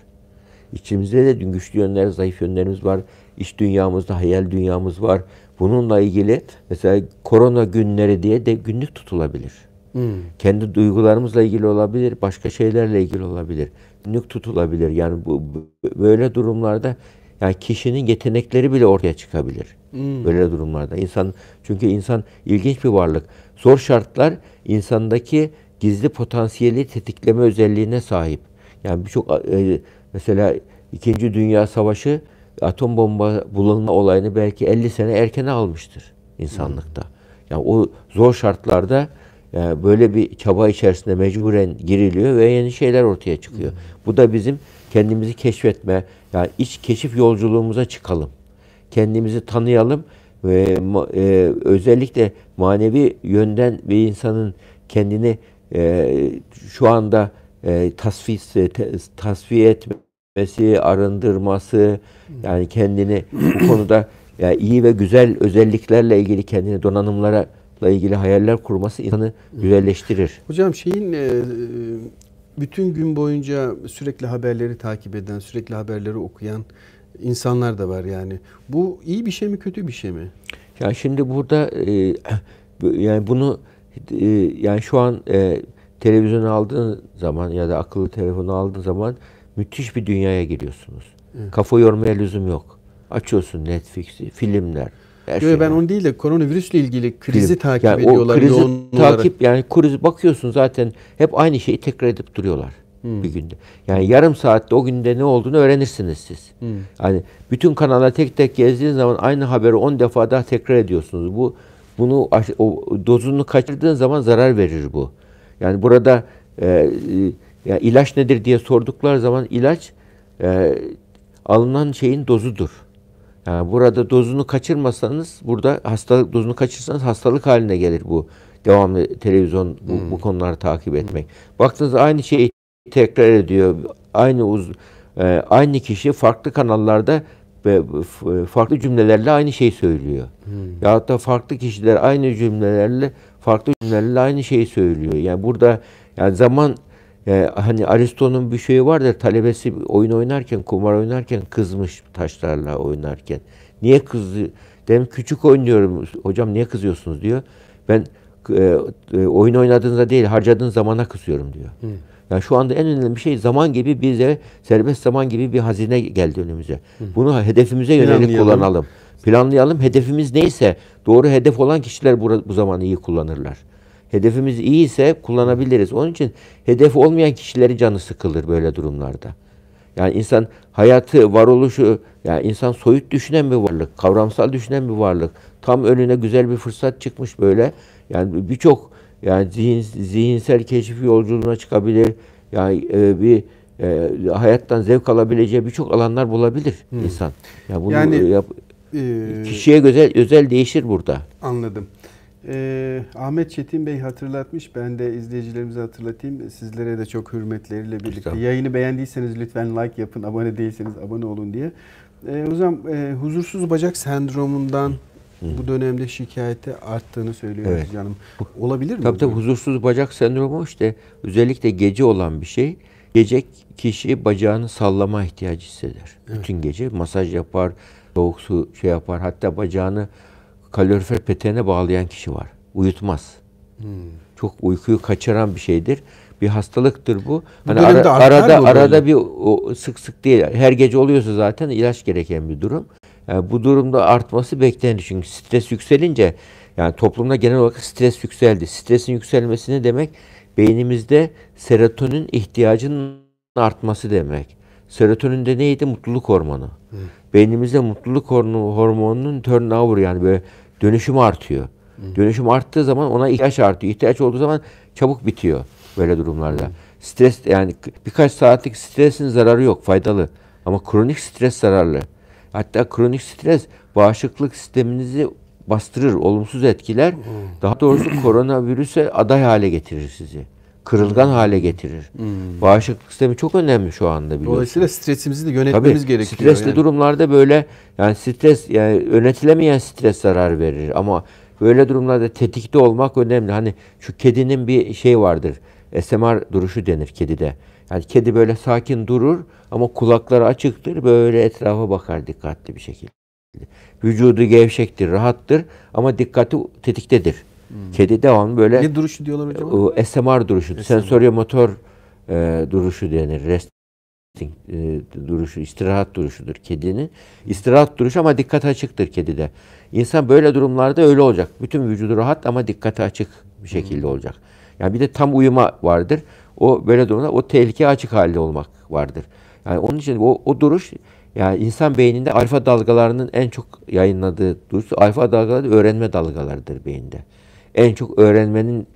İçimizde de güçlü yönler, zayıf yönlerimiz var. İç dünyamızda hayal dünyamız var. Bununla ilgili mesela korona günleri diye de günlük tutulabilir. Hmm. Kendi duygularımızla ilgili olabilir, başka şeylerle ilgili olabilir. Günlük tutulabilir. Yani bu böyle durumlarda yani kişinin yetenekleri bile ortaya çıkabilir. Hmm. Böyle durumlarda insan çünkü insan ilginç bir varlık. Zor şartlar insandaki gizli potansiyeli tetikleme özelliğine sahip. Yani birçok e, e, mesela İkinci Dünya Savaşı atom bomba bulunma olayını belki 50 sene erken almıştır insanlıkta. Yani o zor şartlarda yani e, böyle bir çaba içerisinde mecburen giriliyor ve yeni şeyler ortaya çıkıyor. Bu da bizim kendimizi keşfetme, yani iç keşif yolculuğumuza çıkalım. Kendimizi tanıyalım ve e, özellikle manevi yönden bir insanın kendini e, şu anda e, tasfiye, tasfiye etme etmesi, arındırması, hmm. yani kendini bu konuda [clears throat] yani iyi ve güzel özelliklerle ilgili kendini donanımlara ile ilgili hayaller kurması insanı hmm. güzelleştirir. Hocam şeyin e, bütün gün boyunca sürekli haberleri takip eden, sürekli haberleri okuyan insanlar da var yani. Bu iyi bir şey mi, kötü bir şey mi? Ya şimdi burada e, yani bunu e, yani şu an televizyonu aldığın zaman ya da akıllı telefonu aldığın zaman müthiş bir dünyaya giriyorsunuz. Evet. Kafa yormaya lüzum yok. Açıyorsun Netflix'i, filmler. Her Yo, şey ben var. onu değil de koronavirüsle ilgili krizi Film. takip yani ediyorlar. O krizi takip olarak. yani kriz bakıyorsun zaten hep aynı şeyi tekrar edip duruyorlar hmm. bir günde. Yani yarım saatte o günde ne olduğunu öğrenirsiniz siz. Hmm. Yani bütün kanala tek tek gezdiğiniz zaman aynı haberi 10 defa daha tekrar ediyorsunuz. Bu bunu o dozunu kaçırdığın zaman zarar verir bu. Yani burada e, ya ilaç nedir diye sordukları zaman ilaç e, alınan şeyin dozudur. Yani burada dozunu kaçırmasanız, burada hastalık dozunu kaçırsanız hastalık haline gelir bu devamlı televizyon bu, hmm. bu konuları takip etmek. Baktınız aynı şeyi tekrar ediyor. Aynı uz, e, aynı kişi farklı kanallarda ve e, farklı cümlelerle aynı şeyi söylüyor. Hmm. Ya da farklı kişiler aynı cümlelerle farklı cümlelerle aynı şeyi söylüyor. Yani burada yani zaman yani ee, hani Aristo'nun bir şeyi var da talebesi oyun oynarken, kumar oynarken kızmış taşlarla oynarken. Niye kızdı? Dem küçük oynuyorum. Hocam niye kızıyorsunuz diyor. Ben e, e, oyun oynadığınızda değil, harcadığınız zamana kızıyorum diyor. Hı. Yani şu anda en önemli bir şey zaman gibi bize serbest zaman gibi bir hazine geldi önümüze. Hı. Bunu hedefimize yönelik kullanalım. Planlayalım. Hedefimiz neyse doğru hedef olan kişiler bu, bu zamanı iyi kullanırlar. Hedefimiz iyi ise kullanabiliriz. Onun için hedef olmayan kişilerin canı sıkılır böyle durumlarda. Yani insan hayatı, varoluşu, yani insan soyut düşünen bir varlık, kavramsal düşünen bir varlık. Tam önüne güzel bir fırsat çıkmış böyle. Yani birçok yani zihin, zihinsel keşif yolculuğuna çıkabilir. Yani e, bir e, hayattan zevk alabileceği birçok alanlar bulabilir hmm. insan. Yani bunu yani, yap, e, kişiye özel özel değişir burada. Anladım. E, Ahmet Çetin Bey hatırlatmış. Ben de izleyicilerimize hatırlatayım. Sizlere de çok hürmetleriyle birlikte. Lütfen. Yayını beğendiyseniz lütfen like yapın. Abone değilseniz abone olun diye. E, hocam e, huzursuz bacak sendromundan Hı. bu dönemde şikayette arttığını söylüyoruz evet. canım. Olabilir mi? Tabii tabii huzursuz bacak sendromu işte özellikle gece olan bir şey. Gece kişi bacağını sallama ihtiyacı hisseder. Evet. Bütün gece masaj yapar, soğuk su şey yapar. Hatta bacağını kalorifer peteğine bağlayan kişi var. Uyutmaz. Hmm. Çok uykuyu kaçıran bir şeydir. Bir hastalıktır bu. bu hani ara, arada arada bir o, sık sık değil. Her gece oluyorsa zaten ilaç gereken bir durum. Yani bu durumda artması beklenir. Çünkü stres yükselince yani toplumda genel olarak stres yükseldi. Stresin yükselmesi ne demek? Beynimizde serotonin ihtiyacının artması demek. Serotonin de neydi? Mutluluk hormonu. Hı. Beynimizde mutluluk hormonunun turnover yani böyle dönüşüm artıyor. Hı. Dönüşüm arttığı zaman ona ihtiyaç artıyor. İhtiyaç olduğu zaman çabuk bitiyor böyle durumlarda. Hı. Stres yani birkaç saatlik stresin zararı yok, faydalı. Ama kronik stres zararlı. Hatta kronik stres bağışıklık sisteminizi bastırır, olumsuz etkiler. Daha doğrusu koronavirüse aday hale getirir sizi kırılgan hale getirir. Hmm. Bağışıklık sistemi çok önemli şu anda biliyorsunuz. Dolayısıyla stresimizi de yönetmemiz Tabii, gerekiyor. Stresli yani. durumlarda böyle yani stres yani yönetilemeyen stres zarar verir ama böyle durumlarda tetikte olmak önemli. Hani şu kedinin bir şey vardır. SMR duruşu denir kedide. Yani kedi böyle sakin durur ama kulakları açıktır. Böyle etrafa bakar dikkatli bir şekilde. Vücudu gevşektir, rahattır ama dikkati tetiktedir. Hmm. Kedi devamlı böyle... Ne duruşu diyorlar hocam? E, SMR duruşu. SMR. motor e, duruşu denir. Resting e, duruşu, istirahat duruşudur kedinin. İstirahat duruşu ama dikkat açıktır kedide. İnsan böyle durumlarda öyle olacak. Bütün vücudu rahat ama dikkate açık bir şekilde hmm. olacak. Yani bir de tam uyuma vardır. O böyle durumda o tehlike açık halde olmak vardır. Yani onun için o, o duruş yani insan beyninde alfa dalgalarının en çok yayınladığı duruş alfa dalgaları öğrenme dalgalarıdır beyinde en çok öğrenmenin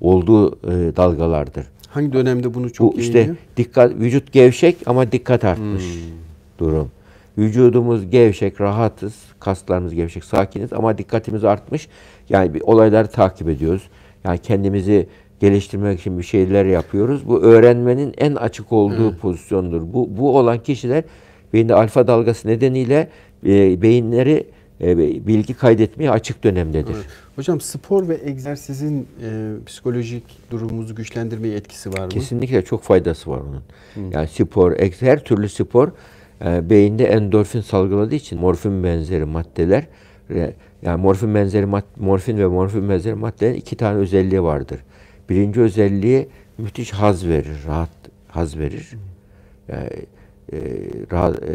olduğu e, dalgalardır. Hangi dönemde bunu çok Bu işte yayınlıyor? dikkat vücut gevşek ama dikkat artmış hmm. durum. Vücudumuz gevşek, rahatız, kaslarımız gevşek, sakiniz ama dikkatimiz artmış. Yani bir olayları takip ediyoruz. Yani kendimizi geliştirmek için bir şeyler yapıyoruz. Bu öğrenmenin en açık olduğu hmm. pozisyondur. Bu bu olan kişiler beyinde alfa dalgası nedeniyle e, beyinleri e, bilgi kaydetmeye açık dönemdedir. Evet. Hocam spor ve egzersizin e, psikolojik durumumuzu güçlendirmeye etkisi var mı? Kesinlikle çok faydası var onun. Hı. Yani spor, her türlü spor e, beyinde endorfin salgıladığı için morfin benzeri maddeler e, yani morfin benzeri mad morfin ve morfin benzeri maddelerin iki tane özelliği vardır. Birinci özelliği müthiş haz verir, rahat haz verir. Yani, e, rahat, e,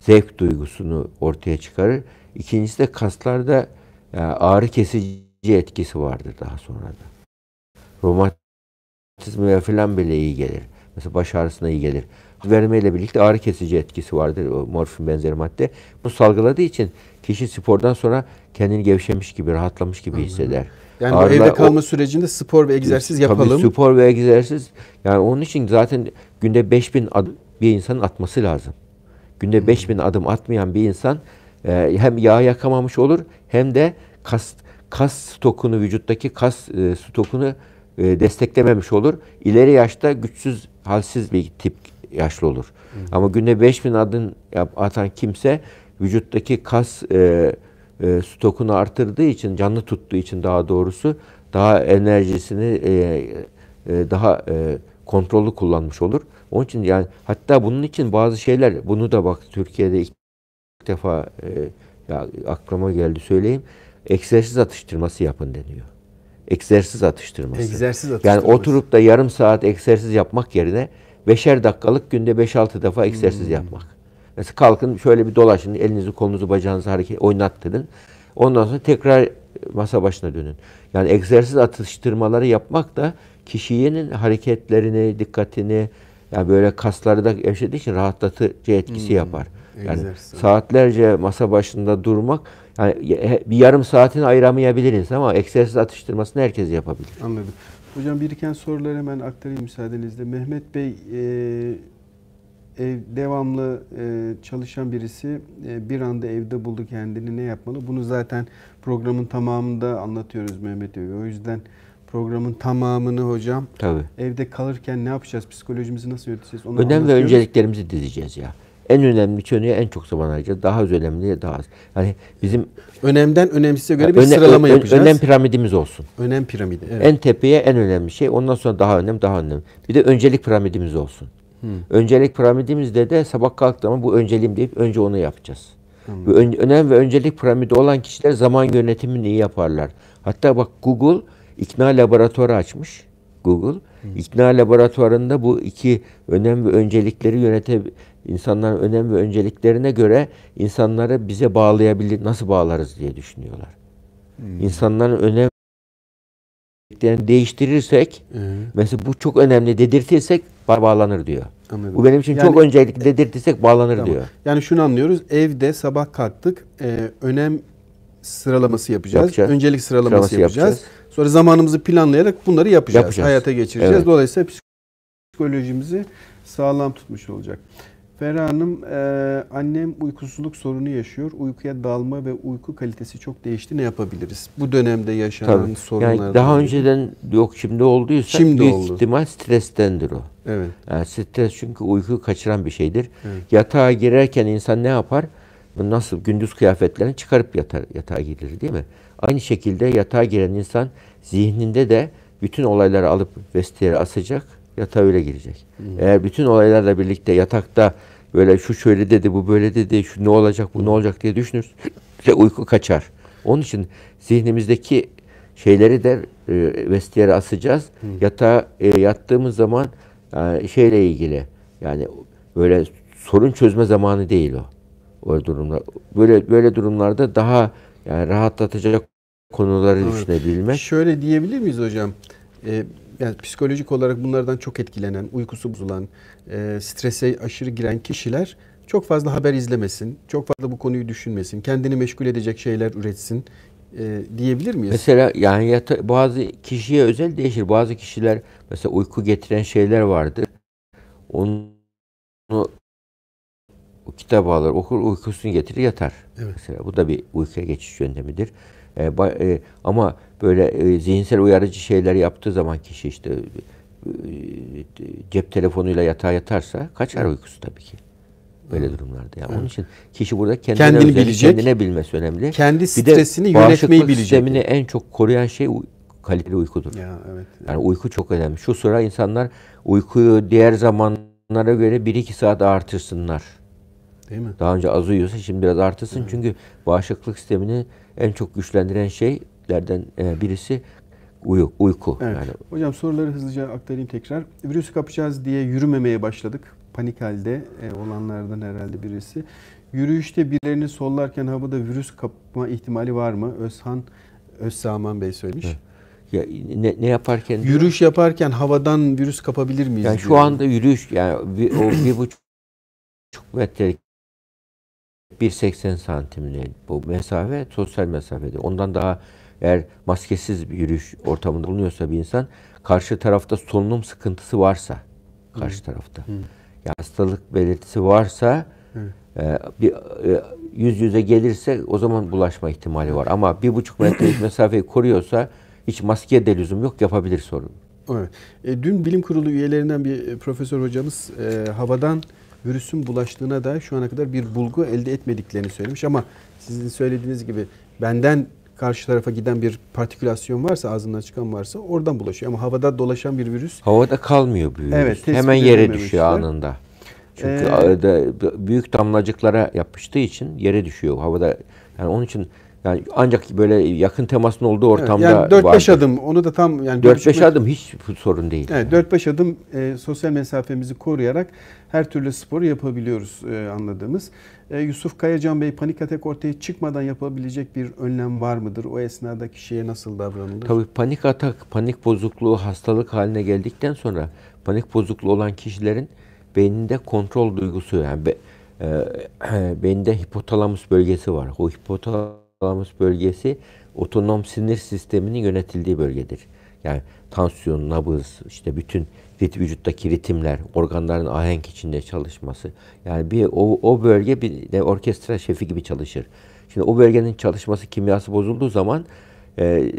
zevk duygusunu ortaya çıkarır. İkincisi de kaslarda ee, ağrı kesici etkisi vardır daha sonra da. Romatizmaya falan bile iyi gelir. Mesela baş ağrısına iyi gelir. Vermeyle birlikte ağrı kesici etkisi vardır o morfin benzeri madde. Bu salgıladığı için kişi spordan sonra kendini gevşemiş gibi, rahatlamış gibi hisseder. Yani Ağrılar, evde kalma o, sürecinde spor ve egzersiz yapalım. Tabii spor ve egzersiz. Yani onun için zaten günde 5000 adım bir insanın atması lazım. Günde 5000 adım atmayan bir insan ee, hem yağ yakamamış olur hem de kas kas stokunu vücuttaki kas e, stokunu e, desteklememiş olur. İleri yaşta güçsüz, halsiz bir tip yaşlı olur. Hı. Hmm. Ama günde 5000 adım yap, atan kimse vücuttaki kas e, e, stokunu artırdığı için, canlı tuttuğu için daha doğrusu daha enerjisini e, e, daha e, kontrollü kullanmış olur. Onun için yani hatta bunun için bazı şeyler bunu da bak Türkiye'de bir defa e, ya, aklıma geldi söyleyeyim. Egzersiz atıştırması yapın deniyor. Egzersiz atıştırması. Egzersiz atıştırması. Yani oturup da yarım saat egzersiz yapmak yerine beşer dakikalık günde 5-6 defa egzersiz hmm. yapmak. Mesela kalkın şöyle bir dolaşın, elinizi, kolunuzu, bacağınızı hareket oynattırın. Ondan sonra tekrar masa başına dönün. Yani egzersiz atıştırmaları yapmak da kişinin hareketlerini, dikkatini yani böyle kasları da gevşediği için rahatlatıcı etkisi hmm. yapar. Yani saatlerce masa başında durmak yani bir yarım saatini ayıramayabiliriz ama egzersiz atıştırmasını herkes yapabilir. Anladım. Hocam biriken soruları hemen aktarayım müsaadenizle. Mehmet Bey e, ev devamlı e, çalışan birisi e, bir anda evde buldu kendini ne yapmalı? Bunu zaten programın tamamında anlatıyoruz Mehmet Bey. O yüzden programın tamamını hocam Tabii. evde kalırken ne yapacağız? Psikolojimizi nasıl yöneteceğiz? Onu Önem ve önceliklerimizi dizeceğiz ya. En önemli konuya en çok zaman harcayacağız. Daha az önemliye daha az. Yani bizim önemden önemsize göre bir öne, sıralama ö, yapacağız. Önem piramidimiz olsun. Önem piramidi. Evet. En tepeye en önemli şey. Ondan sonra daha önemli, daha önemli. Bir de öncelik piramidimiz olsun. Hmm. Öncelik piramidimizde de sabah kalktığımda bu önceliğim deyip önce onu yapacağız. Bu ön, önem ve öncelik piramidi olan kişiler zaman yönetimini iyi yaparlar. Hatta bak Google ikna laboratuvarı açmış. Google. Hmm. İkna laboratuvarında bu iki önem ve öncelikleri yönete, insanların önem ve önceliklerine göre insanları bize bağlayabilir, nasıl bağlarız diye düşünüyorlar. Hmm. İnsanların önem değiştirirsek, hmm. mesela bu çok önemli dedirtirsek bağlanır diyor. Anladım. Bu benim için yani, çok öncelikli dedirtirsek bağlanır tamam. diyor. Yani şunu anlıyoruz. Evde sabah kalktık. E, önem sıralaması yapacağız. yapacağız. Öncelik sıralaması, sıralaması yapacağız. yapacağız. Sonra zamanımızı planlayarak bunları yapacağız. yapacağız. Hayata geçireceğiz. Evet. Dolayısıyla psikolojimizi sağlam tutmuş olacak. Ferah Hanım, e, annem uykusuzluk sorunu yaşıyor. Uykuya dalma ve uyku kalitesi çok değişti. Ne yapabiliriz? Bu dönemde yaşanan Tabii. sorunlardan. Yani daha önceden yok şimdi olduysa şimdi büyük oldu. ihtimal strestendir o. Evet. Yani stres çünkü uyku kaçıran bir şeydir. Evet. Yatağa girerken insan ne yapar? Nasıl gündüz kıyafetlerini çıkarıp yatar, yatağa girir değil mi? Aynı şekilde yatağa giren insan zihninde de bütün olayları alıp vestiyere asacak yatağa öyle girecek. Hı. Eğer bütün olaylarla birlikte yatakta böyle şu şöyle dedi, bu böyle dedi, şu ne olacak, bu ne olacak diye düşünürse [laughs] uyku kaçar. Onun için zihnimizdeki şeyleri de e, vestiyere asacağız. Hı. Yatağa e, yattığımız zaman e, şeyle ilgili yani böyle sorun çözme zamanı değil o. Böyle durumlar böyle böyle durumlarda daha yani rahatlatacak konuları evet. düşünebilmek. Şöyle diyebilir miyiz hocam? Ee, yani psikolojik olarak bunlardan çok etkilenen, uykusu bozulan, e, strese aşırı giren kişiler çok fazla haber izlemesin, çok fazla bu konuyu düşünmesin, kendini meşgul edecek şeyler üretsin e, diyebilir miyiz? Mesela yani yata, bazı kişiye özel değişir. Bazı kişiler mesela uyku getiren şeyler vardır. Onu, onu kitap alır, okur, uykusunu getirir, yatar. Evet. Mesela bu da bir uykuya geçiş yöntemidir. E, ba, e, ama böyle e, zihinsel uyarıcı şeyler yaptığı zaman kişi işte e, cep telefonuyla yatağa yatarsa kaçar uykusu tabii ki. Böyle durumlarda. Yani evet. Onun için kişi burada kendine kendini özel, bilecek. Kendine bilmesi önemli. Kendi stresini yönetmeyi bilecek. sistemini en çok koruyan şey kaliteli uykudur. Ya, evet. Yani uyku çok önemli. Şu sıra insanlar uykuyu diğer zamanlara göre 1-2 saat artırsınlar. Değil mi? Daha önce az uyuyorsa şimdi biraz artırsın. Evet. Çünkü bağışıklık sistemini en çok güçlendiren şey sebeplerden e, birisi uyu, uyku. Evet. Yani. Hocam soruları hızlıca aktarayım tekrar. Virüsü kapacağız diye yürümemeye başladık. Panik halde e, olanlardan herhalde birisi. Yürüyüşte birilerini sollarken havada virüs kapma ihtimali var mı? Özhan Özsaman Bey söylemiş. Evet. Ya ne, ne yaparken yürüyüş diyor? yaparken havadan virüs kapabilir miyiz? Yani şu diyorum. anda yürüyüş yani bir, o bir buçuk, metrelik metre 1.80 santimli bu mesafe sosyal mesafedir. Ondan daha eğer maskesiz bir yürüyüş ortamında bulunuyorsa bir insan karşı tarafta solunum sıkıntısı varsa karşı tarafta Hı. Yani hastalık belirtisi varsa e, bir e, yüz yüze gelirse o zaman bulaşma ihtimali var. Ama bir buçuk metrelik [clears throat] mesafeyi koruyorsa hiç maskeye de lüzum yok yapabilir sorun. Evet. E, dün bilim kurulu üyelerinden bir e, profesör hocamız e, havadan virüsün bulaştığına da şu ana kadar bir bulgu elde etmediklerini söylemiş ama sizin söylediğiniz gibi benden karşı tarafa giden bir partikülasyon varsa ağzından çıkan varsa oradan bulaşıyor. Ama havada dolaşan bir virüs. Havada kalmıyor bu virüs. Evet, Hemen yere düşüyor anında. Çünkü ee, büyük damlacıklara yapıştığı için yere düşüyor havada. Yani onun için yani ancak böyle yakın temasın olduğu ortamda evet, yani 4-5 vardır. adım onu da tam yani 4-5 adım hiç sorun değil. Evet, yani. 4-5 adım e, sosyal mesafemizi koruyarak her türlü sporu yapabiliyoruz e, anladığımız. E, Yusuf Kayacan Bey panik atak ortaya çıkmadan yapabilecek bir önlem var mıdır? O esnada kişiye nasıl davranılır? Tabii panik atak, panik bozukluğu hastalık haline geldikten sonra panik bozukluğu olan kişilerin beyninde kontrol duygusu yani be, e, e [clears throat] beyninde hipotalamus bölgesi var. O hipotalamus Hipotalamus bölgesi otonom sinir sisteminin yönetildiği bölgedir. Yani tansiyon, nabız, işte bütün rit, vücuttaki ritimler, organların ahenk içinde çalışması. Yani bir o, o bölge bir de orkestra şefi gibi çalışır. Şimdi o bölgenin çalışması kimyası bozulduğu zaman e,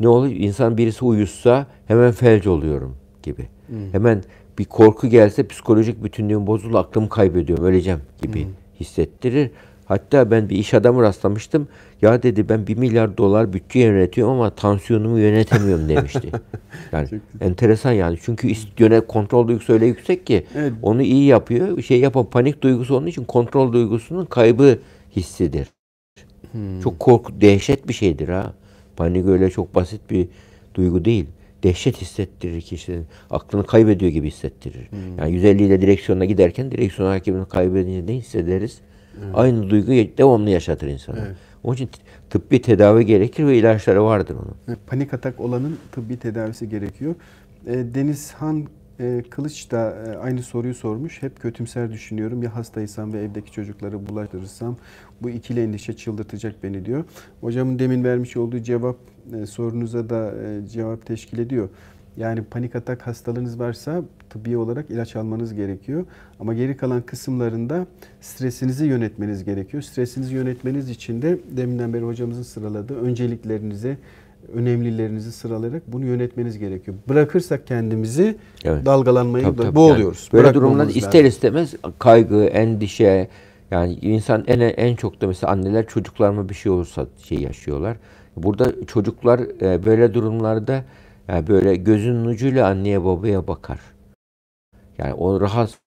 ne olur? İnsan birisi uyussa hemen felç oluyorum gibi. Hmm. Hemen bir korku gelse psikolojik bütünlüğüm bozulur, aklımı kaybediyorum, öleceğim gibi hmm. hissettirir. Hatta ben bir iş adamı rastlamıştım. Ya dedi ben bir milyar dolar bütçe yönetiyorum ama tansiyonumu yönetemiyorum [laughs] demişti. yani enteresan yani. Çünkü yönet kontrol duygusu öyle yüksek ki evet. onu iyi yapıyor. Şey yapan panik duygusu onun için kontrol duygusunun kaybı hissidir. Hmm. Çok korku, dehşet bir şeydir ha. Panik öyle çok basit bir duygu değil. Dehşet hissettirir ki aklını kaybediyor gibi hissettirir. Hmm. Yani 150 ile direksiyona giderken direksiyon hakimini kaybedince ne hissederiz? Evet. Aynı duygu devamlı yaşatır insanı. Evet. Onun için tıbbi tedavi gerekir ve ilaçları vardır onun. Panik atak olanın tıbbi tedavisi gerekiyor. E, Deniz Han e, Kılıç da e, aynı soruyu sormuş. Hep kötümser düşünüyorum. Ya hastaysam ve evdeki çocukları bulaştırırsam bu ikili endişe çıldırtacak beni diyor. Hocamın demin vermiş olduğu cevap sorunuza da cevap teşkil ediyor. Yani panik atak hastalığınız varsa tıbbi olarak ilaç almanız gerekiyor. Ama geri kalan kısımlarında stresinizi yönetmeniz gerekiyor. Stresinizi yönetmeniz için de deminden beri hocamızın sıraladığı önceliklerinizi, önemlilerinizi sıralayarak bunu yönetmeniz gerekiyor. Bırakırsak kendimizi evet. dalgalanmayı tabii, tabii, boğuluyoruz. Yani böyle durumlarda ister istemez kaygı, endişe yani insan en en çok da mesela anneler çocuklarıma bir şey olursa şey yaşıyorlar. Burada çocuklar e, böyle durumlarda yani böyle gözünün ucuyla anneye babaya bakar. Yani o rahatsa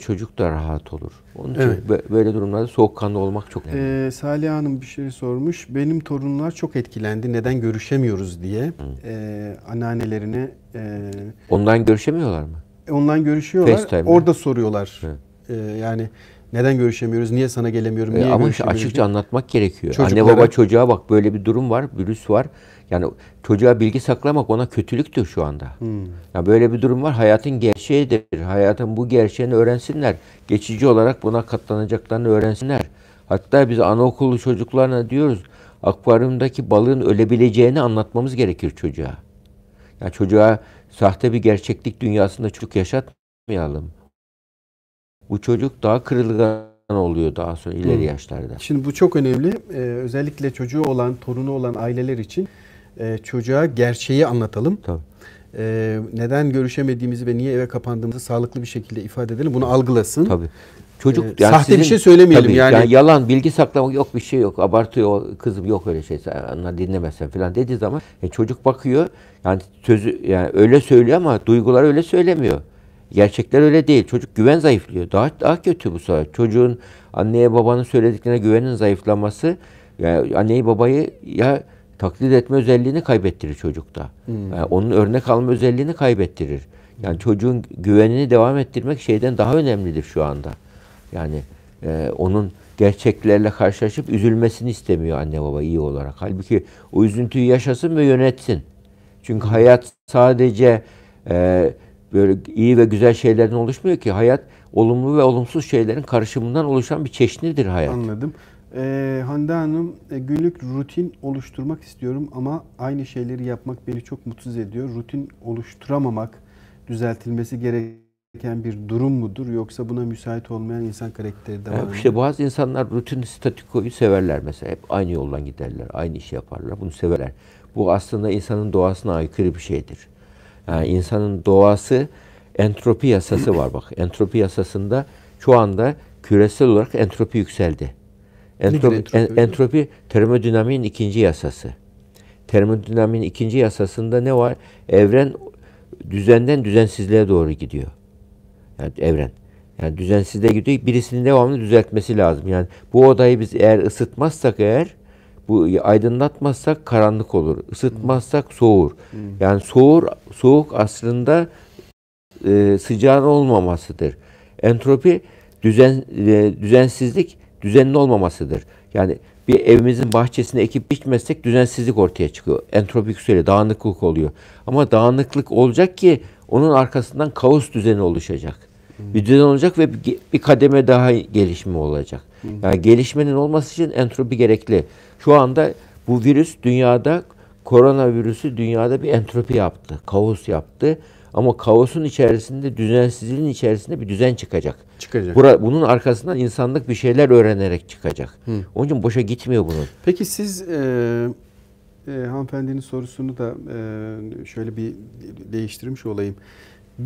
çocuk da rahat olur. Onun için evet. böyle durumlarda soğukkanlı olmak çok önemli. Ee, Salih Hanım bir şey sormuş. Benim torunlar çok etkilendi. Neden görüşemiyoruz diye. Ee, anneannelerine. E, Ondan görüşemiyorlar mı? Ondan görüşüyorlar. FaceTime'da. Orada soruyorlar. Ee, yani neden görüşemiyoruz? Niye sana gelemiyorum? E, Niye ama işte açıkça diye? anlatmak gerekiyor. Çocuklara... Anne baba çocuğa bak böyle bir durum var, virüs var. Yani çocuğa bilgi saklamak ona kötülüktür şu anda. Hmm. Yani böyle bir durum var. Hayatın gerçeğidir. Hayatın bu gerçeğini öğrensinler. Geçici olarak buna katlanacaklarını öğrensinler. Hatta biz anaokulu çocuklarına diyoruz akvaryumdaki balığın ölebileceğini anlatmamız gerekir çocuğa. Yani çocuğa sahte bir gerçeklik dünyasında çocuk yaşatmayalım bu çocuk daha kırılgan oluyor daha sonra ileri Hı. yaşlarda. Şimdi bu çok önemli. Ee, özellikle çocuğu olan, torunu olan aileler için e, çocuğa gerçeği anlatalım. Tabii. Ee, neden görüşemediğimizi ve niye eve kapandığımızı sağlıklı bir şekilde ifade edelim. Bunu algılasın. Tabii. Çocuk ee, yani sahte sizin, bir şey söylemeyelim tabii, yani. yani. Yalan, bilgi saklamak yok bir şey yok. Abartıyor kızım yok öyle şey. Onlar dinlemezsen falan dediği zaman e, çocuk bakıyor. Yani sözü yani öyle söylüyor ama duygular öyle söylemiyor. Gerçekler öyle değil. Çocuk güven zayıflıyor. Daha daha kötü bu sefer. Çocuğun anneye babanın söylediklerine güvenin zayıflaması yani anneyi babayı ya taklit etme özelliğini kaybettirir çocukta. Hmm. Yani onun örnek alma özelliğini kaybettirir. Yani çocuğun güvenini devam ettirmek şeyden daha önemlidir şu anda. Yani e, onun gerçeklerle karşılaşıp üzülmesini istemiyor anne baba iyi olarak. Halbuki o üzüntüyü yaşasın ve yönetsin. Çünkü hayat sadece e, böyle iyi ve güzel şeylerden oluşmuyor ki. Hayat olumlu ve olumsuz şeylerin karışımından oluşan bir çeşnidir hayat. Anladım. Ee, Hande Hanım e, günlük rutin oluşturmak istiyorum ama aynı şeyleri yapmak beni çok mutsuz ediyor. Rutin oluşturamamak düzeltilmesi gereken bir durum mudur yoksa buna müsait olmayan insan karakteri de var mı? Yani bazı insanlar rutin statikoyu severler mesela. Hep aynı yoldan giderler, aynı işi yaparlar. Bunu severler. Bu aslında insanın doğasına aykırı bir şeydir. Yani ee, insanın doğası entropi yasası var bak. [clears throat] Entropi yasasında şu anda küresel olarak entropi yükseldi. Entropi, entropi? entropi termodinamiğin ikinci yasası. Termodinamiğin ikinci yasasında ne var? Evren düzenden düzensizliğe doğru gidiyor. Yani evren. Yani düzensizliğe gidiyor. Birisinin devamlı düzeltmesi lazım. Yani bu odayı biz eğer ısıtmazsak eğer bu aydınlatmazsak karanlık olur. Isıtmazsak hmm. soğur. Hmm. Yani soğur soğuk aslında e, sıcağın olmamasıdır. Entropi düzen e, düzensizlik düzenli olmamasıdır. Yani bir evimizin bahçesine ekip biçmezsek düzensizlik ortaya çıkıyor. Entropik yükseliyor, dağınıklık oluyor. Ama dağınıklık olacak ki onun arkasından kaos düzeni oluşacak. Hücreden hmm. olacak ve bir kademe daha gelişme olacak. Hmm. Yani gelişmenin olması için entropi gerekli. Şu anda bu virüs dünyada koronavirüsü dünyada bir entropi yaptı. Kaos yaptı. Ama kaosun içerisinde, düzensizliğin içerisinde bir düzen çıkacak. Çıkacak. Bura, bunun arkasından insanlık bir şeyler öğrenerek çıkacak. Hı. Hmm. Onun için boşa gitmiyor bunun. Peki siz e, e, hanımefendinin sorusunu da e, şöyle bir değiştirmiş olayım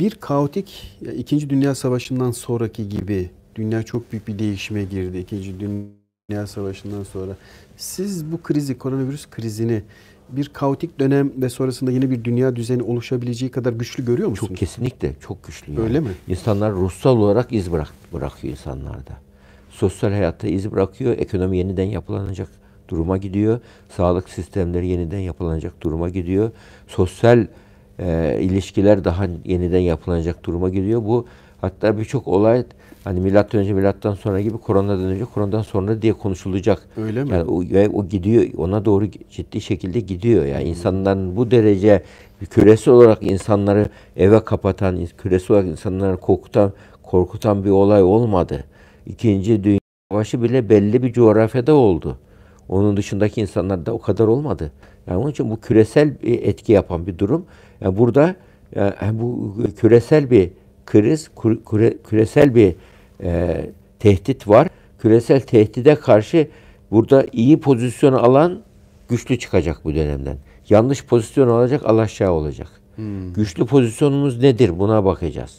bir kaotik İkinci Dünya Savaşı'ndan sonraki gibi dünya çok büyük bir değişime girdi. İkinci Dünya Savaşı'ndan sonra siz bu krizi, koronavirüs krizini bir kaotik dönem ve sonrasında yeni bir dünya düzeni oluşabileceği kadar güçlü görüyor musunuz? Çok kesinlikle çok güçlü. Yani. Öyle mi? İnsanlar ruhsal olarak iz bırak, bırakıyor insanlarda. Sosyal hayatta iz bırakıyor. Ekonomi yeniden yapılanacak duruma gidiyor. Sağlık sistemleri yeniden yapılanacak duruma gidiyor. Sosyal e, ilişkiler daha yeniden yapılanacak duruma gidiyor. Bu hatta birçok olay hani milat önce milattan sonra gibi koronadan önce koronadan sonra diye konuşulacak. Öyle mi? Yani o, o gidiyor ona doğru ciddi şekilde gidiyor. Yani hmm. insanların bu derece küresel olarak insanları eve kapatan, küresel olarak insanları korkutan, korkutan bir olay olmadı. İkinci Dünya Savaşı bile belli bir coğrafyada oldu. Onun dışındaki insanlar da o kadar olmadı. Yani onun için bu küresel bir etki yapan bir durum. Yani burada yani bu küresel bir kriz, küre, küresel bir e, tehdit var. Küresel tehdide karşı burada iyi pozisyon alan güçlü çıkacak bu dönemden. Yanlış pozisyon alacak alaşağı olacak. Hmm. Güçlü pozisyonumuz nedir buna bakacağız.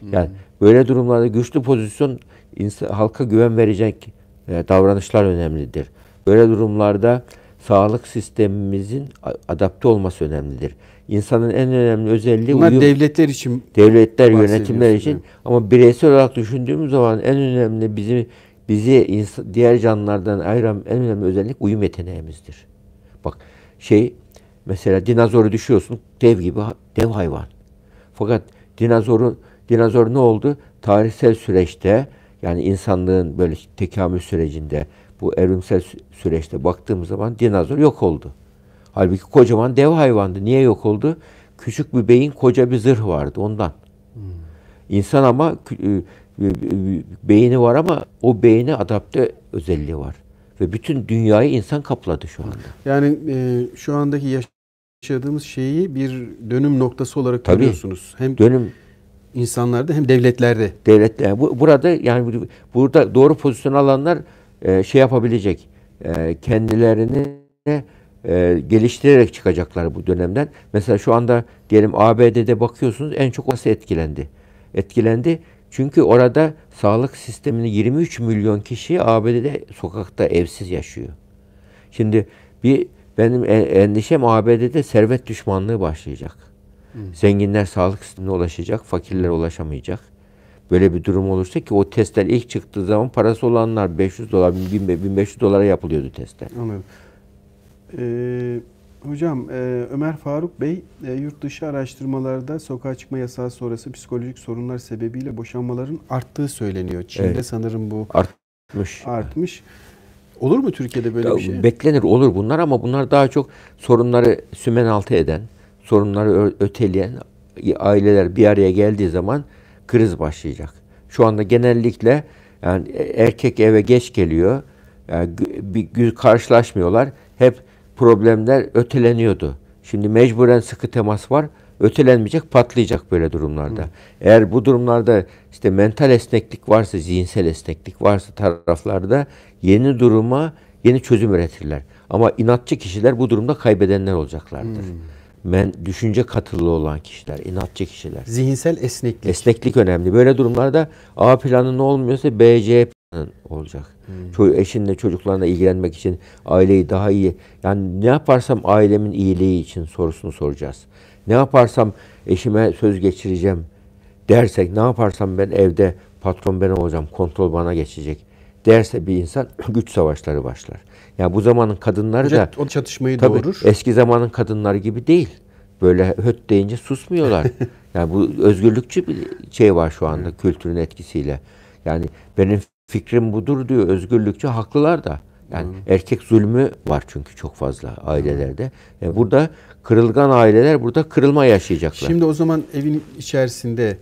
Hmm. Yani böyle durumlarda güçlü pozisyon insan, halka güven verecek e, davranışlar önemlidir. Böyle durumlarda sağlık sistemimizin adapte olması önemlidir. İnsanın en önemli özelliği Bunlar uyum. devletler için devletler yönetimler için yani. ama bireysel olarak düşündüğümüz zaman en önemli bizim bizi diğer canlılardan ayıran en önemli özellik uyum yeteneğimizdir. Bak şey mesela dinozoru düşüyorsun dev gibi dev hayvan. Fakat dinozorun dinozor ne oldu? Tarihsel süreçte yani insanlığın böyle tekamül sürecinde bu evrimsel süreçte baktığımız zaman dinozor yok oldu. Halbuki kocaman dev hayvandı. Niye yok oldu? Küçük bir beyin, koca bir zırh vardı ondan. Hmm. İnsan ama e, e, e, beyni var ama o beyni adapte özelliği var. Ve bütün dünyayı insan kapladı şu anda. Yani e, şu andaki yaşadığımız şeyi bir dönüm noktası olarak Tabii, görüyorsunuz. Hem dönüm insanlarda hem devletlerde. devletler bu, burada yani burada doğru pozisyon alanlar e, şey yapabilecek. E, kendilerini e, geliştirerek çıkacaklar bu dönemden. Mesela şu anda diyelim ABD'de bakıyorsunuz en çok orası etkilendi. Etkilendi çünkü orada sağlık sistemini 23 milyon kişi ABD'de sokakta evsiz yaşıyor. Şimdi bir benim e, endişem ABD'de servet düşmanlığı başlayacak. Hı. Zenginler sağlık sistemine ulaşacak, fakirler ulaşamayacak böyle bir durum olursa ki o testler ilk çıktığı zaman parası olanlar 500 dolar, 1500 dolara yapılıyordu testler. Anladım. Ee, hocam e, Ömer Faruk Bey e, yurt dışı araştırmalarda sokağa çıkma yasağı sonrası psikolojik sorunlar sebebiyle boşanmaların arttığı söyleniyor. Çin'de evet. sanırım bu artmış. Artmış. Olur mu Türkiye'de böyle ya, bir şey? Beklenir olur bunlar ama bunlar daha çok sorunları sümen altı eden, sorunları öteleyen e, aileler bir araya geldiği zaman kriz başlayacak. Şu anda genellikle yani e, erkek eve geç geliyor. Yani e, bir karşılaşmıyorlar. Hep problemler öteleniyordu. Şimdi mecburen sıkı temas var. Ötelenmeyecek, patlayacak böyle durumlarda. Hı. Eğer bu durumlarda işte mental esneklik varsa, zihinsel esneklik varsa taraflarda yeni duruma yeni çözüm üretirler. Ama inatçı kişiler bu durumda kaybedenler olacaklardır. Hmm men düşünce katılığı olan kişiler, inatçı kişiler. Zihinsel esneklik. Esneklik önemli. Böyle durumlarda A planı ne olmuyorsa B, C planı olacak. Hmm. Eşinle çocuklarına ilgilenmek için aileyi daha iyi. Yani ne yaparsam ailemin iyiliği için sorusunu soracağız. Ne yaparsam eşime söz geçireceğim dersek ne yaparsam ben evde patron ben olacağım kontrol bana geçecek derse bir insan [clears throat] güç savaşları başlar yani bu zamanın kadınları da o çatışmayı tabii, doğurur. Eski zamanın kadınları gibi değil. Böyle höt deyince susmuyorlar. [laughs] yani bu özgürlükçü bir şey var şu anda kültürün etkisiyle. Yani benim fikrim budur diyor özgürlükçü haklılar da. Yani hmm. erkek zulmü var çünkü çok fazla ailelerde. Yani e, burada kırılgan aileler burada kırılma yaşayacaklar. Şimdi o zaman evin içerisinde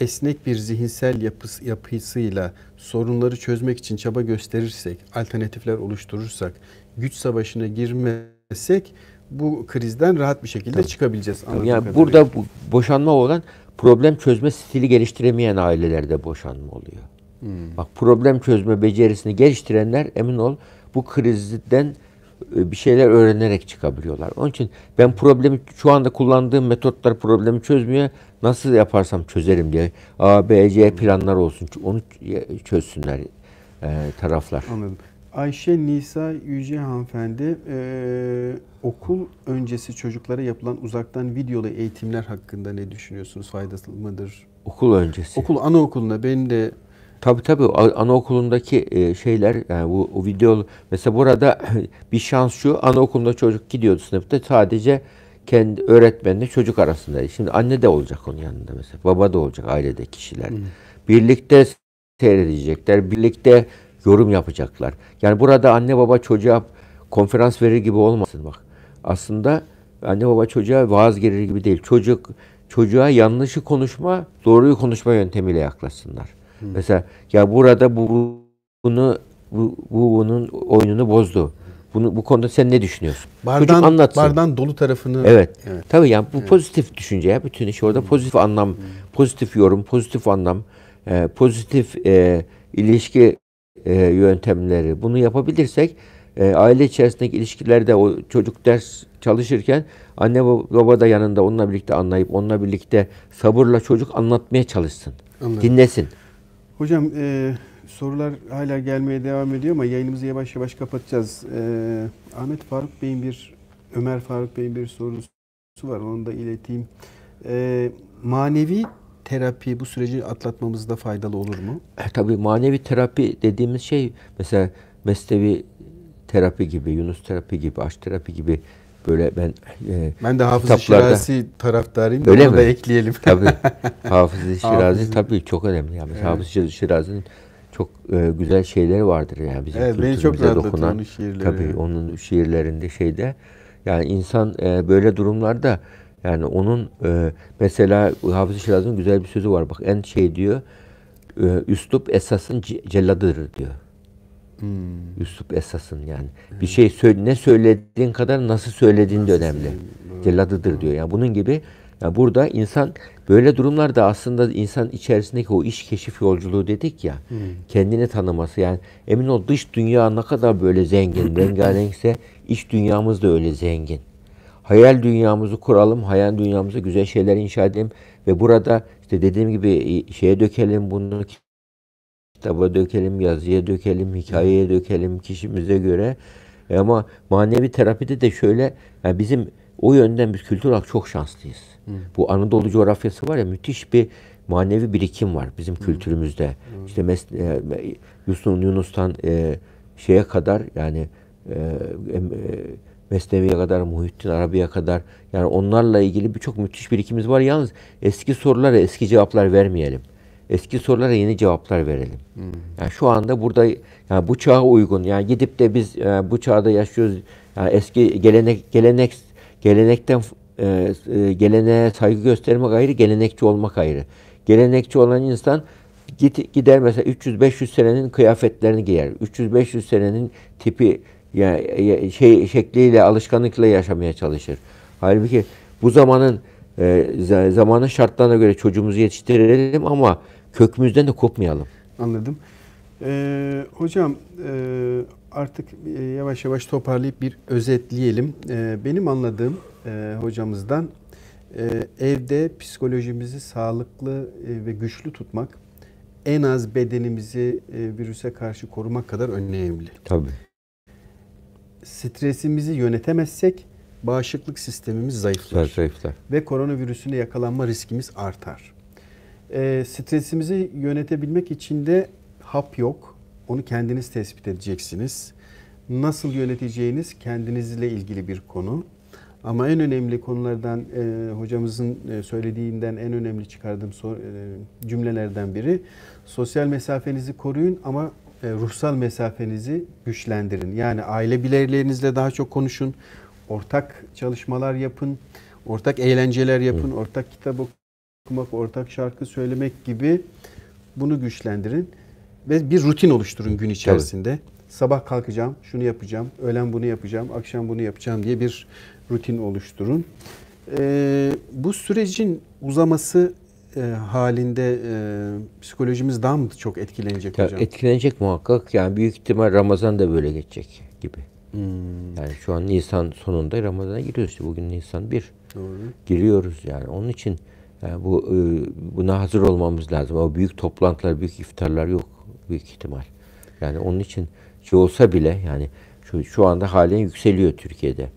esnek bir zihinsel yapısı, yapısıyla sorunları çözmek için çaba gösterirsek, alternatifler oluşturursak, güç savaşına girmesek bu krizden rahat bir şekilde Tabii. çıkabileceğiz. Yani burada bu boşanma olan problem çözme stili geliştiremeyen ailelerde boşanma oluyor. Hmm. Bak problem çözme becerisini geliştirenler emin ol bu krizden e, bir şeyler öğrenerek çıkabiliyorlar. Onun için ben problemi şu anda kullandığım metotlar problemi çözmüyor nasıl yaparsam çözerim diye A, B, C planlar olsun. Onu çözsünler e, taraflar. Anladım. Ayşe Nisa Yüce Hanımefendi e, okul öncesi çocuklara yapılan uzaktan videolu eğitimler hakkında ne düşünüyorsunuz? Faydası mıdır? Okul öncesi. Okul anaokuluna benim de Tabii tabii anaokulundaki e, şeyler yani e, bu o video mesela burada [clears throat] bir şans şu anaokulunda çocuk gidiyordu sınıfta sadece kendi öğretmenle çocuk arasında. Şimdi anne de olacak onun yanında mesela. Baba da olacak ailede kişiler. Hmm. Birlikte seyredecekler. Birlikte yorum yapacaklar. Yani burada anne baba çocuğa konferans verir gibi olmasın bak. Aslında anne baba çocuğa vaaz gelir gibi değil. Çocuk çocuğa yanlışı konuşma, doğruyu konuşma yöntemiyle yaklaşsınlar. Hmm. Mesela ya burada bu bunu bu, bu bunun oyununu bozdu. Bunu bu konuda sen ne düşünüyorsun? Bardan, Çocuk anlatsın. Bardan dolu tarafını. Evet. evet. Tabii yani bu evet. pozitif düşünce ya bütün iş orada hmm. pozitif anlam, hmm. pozitif yorum, pozitif anlam, e, pozitif e, ilişki e, yöntemleri. Bunu yapabilirsek e, aile içerisindeki ilişkilerde o çocuk ders çalışırken anne baba da yanında onunla birlikte anlayıp onunla birlikte sabırla çocuk anlatmaya çalışsın. Anladım. Dinlesin. Hocam e, sorular hala gelmeye devam ediyor ama yayınımızı yavaş yavaş kapatacağız. Ee, Ahmet Faruk Bey'in bir, Ömer Faruk Bey'in bir sorusu var. Onu da ileteyim. Ee, manevi terapi bu süreci atlatmamızda faydalı olur mu? E, tabii manevi terapi dediğimiz şey mesela mesnevi terapi gibi, Yunus terapi gibi, aşk terapi gibi böyle ben e, ben de Hafız Şirazi taraftarıyım. Öyle Onu mi? da ekleyelim. Tabii. [laughs] Hafız Şirazi tabii çok önemli. Yani. Evet. Hafız Şirazi'nin çok e, güzel şeyleri vardır yani bizim evet, beni çok dokunan. Onun şiirleri. Tabii onun şiirlerinde şeyde yani insan e, böyle durumlarda yani onun e, mesela Hafız Şiraz'ın güzel bir sözü var bak en şey diyor e, üslup esasın celladıdır diyor. Hmm. Üslup esasın yani. Hmm. Bir şey söyle, ne söylediğin kadar nasıl söylediğin nasıl de önemli. Celladıdır hmm. diyor. Yani bunun gibi yani burada insan böyle durumlarda aslında insan içerisindeki o iş keşif yolculuğu dedik ya hmm. kendini tanıması yani emin ol dış dünya ne kadar böyle zengin [clears throat] rengarenkse iç dünyamız da öyle zengin. Hayal dünyamızı kuralım, hayal dünyamızı güzel şeyler inşa edelim ve burada işte dediğim gibi e, şeye dökelim bunu kitaba dökelim, yazıya dökelim, hikayeye hmm. dökelim kişimize göre. E, ama manevi terapide de şöyle yani bizim o yönden biz kültür olarak çok şanslıyız. Bu Anadolu coğrafyası var ya müthiş bir manevi birikim var bizim Hı. kültürümüzde. Hı. İşte mes- e, Yusuf Yunus'tan e, şeye kadar yani e, e, Mesnevi'ye kadar, Muhittin Arabi'ye kadar yani onlarla ilgili birçok müthiş birikimiz var. Yalnız eski sorulara eski cevaplar vermeyelim. Eski sorulara yeni cevaplar verelim. Hmm. Yani şu anda burada yani bu çağa uygun. Yani gidip de biz yani e, bu çağda yaşıyoruz. Yani eski gelenek gelenek gelenekten e, e, geleneğe saygı göstermek ayrı, gelenekçi olmak ayrı. Gelenekçi olan insan git, gider mesela 300-500 senenin kıyafetlerini giyer. 300-500 senenin tipi ya, şey şekliyle, alışkanlıkla yaşamaya çalışır. Halbuki bu zamanın e, zamanın şartlarına göre çocuğumuzu yetiştirelim ama kökümüzden de kopmayalım. Anladım. Ee, hocam e, artık e, yavaş yavaş toparlayıp bir özetleyelim. Ee, benim anladığım e, hocamızdan e, evde psikolojimizi sağlıklı e, ve güçlü tutmak en az bedenimizi e, virüse karşı korumak kadar önemli. Tabii. Stresimizi yönetemezsek bağışıklık sistemimiz zayıflar. zayıflar. Ve koronavirüsüne yakalanma riskimiz artar. E, stresimizi yönetebilmek için de hap yok. Onu kendiniz tespit edeceksiniz. Nasıl yöneteceğiniz kendinizle ilgili bir konu. Ama en önemli konulardan e, hocamızın e, söylediğinden en önemli çıkardığım sor, e, cümlelerden biri sosyal mesafenizi koruyun ama e, ruhsal mesafenizi güçlendirin. Yani aile bireylerinizle daha çok konuşun, ortak çalışmalar yapın, ortak eğlenceler yapın, ortak kitap okumak, ortak şarkı söylemek gibi bunu güçlendirin ve bir rutin oluşturun gün içerisinde. Tabii. Sabah kalkacağım, şunu yapacağım, öğlen bunu yapacağım, akşam bunu yapacağım diye bir rutin oluşturun. E, bu sürecin uzaması e, halinde e, psikolojimiz daha mı çok etkilenecek ya hocam? Etkilenecek muhakkak. Yani büyük ihtimal Ramazan da böyle geçecek gibi. Hmm. Yani şu an Nisan sonunda Ramazan'a giriyoruz. İşte bugün Nisan 1. Doğru. Giriyoruz yani. Onun için yani e, bu e, buna hazır olmamız lazım. Ama büyük toplantılar, büyük iftarlar yok büyük ihtimal. Yani onun için şey olsa bile yani şu, şu anda halen yükseliyor Türkiye'de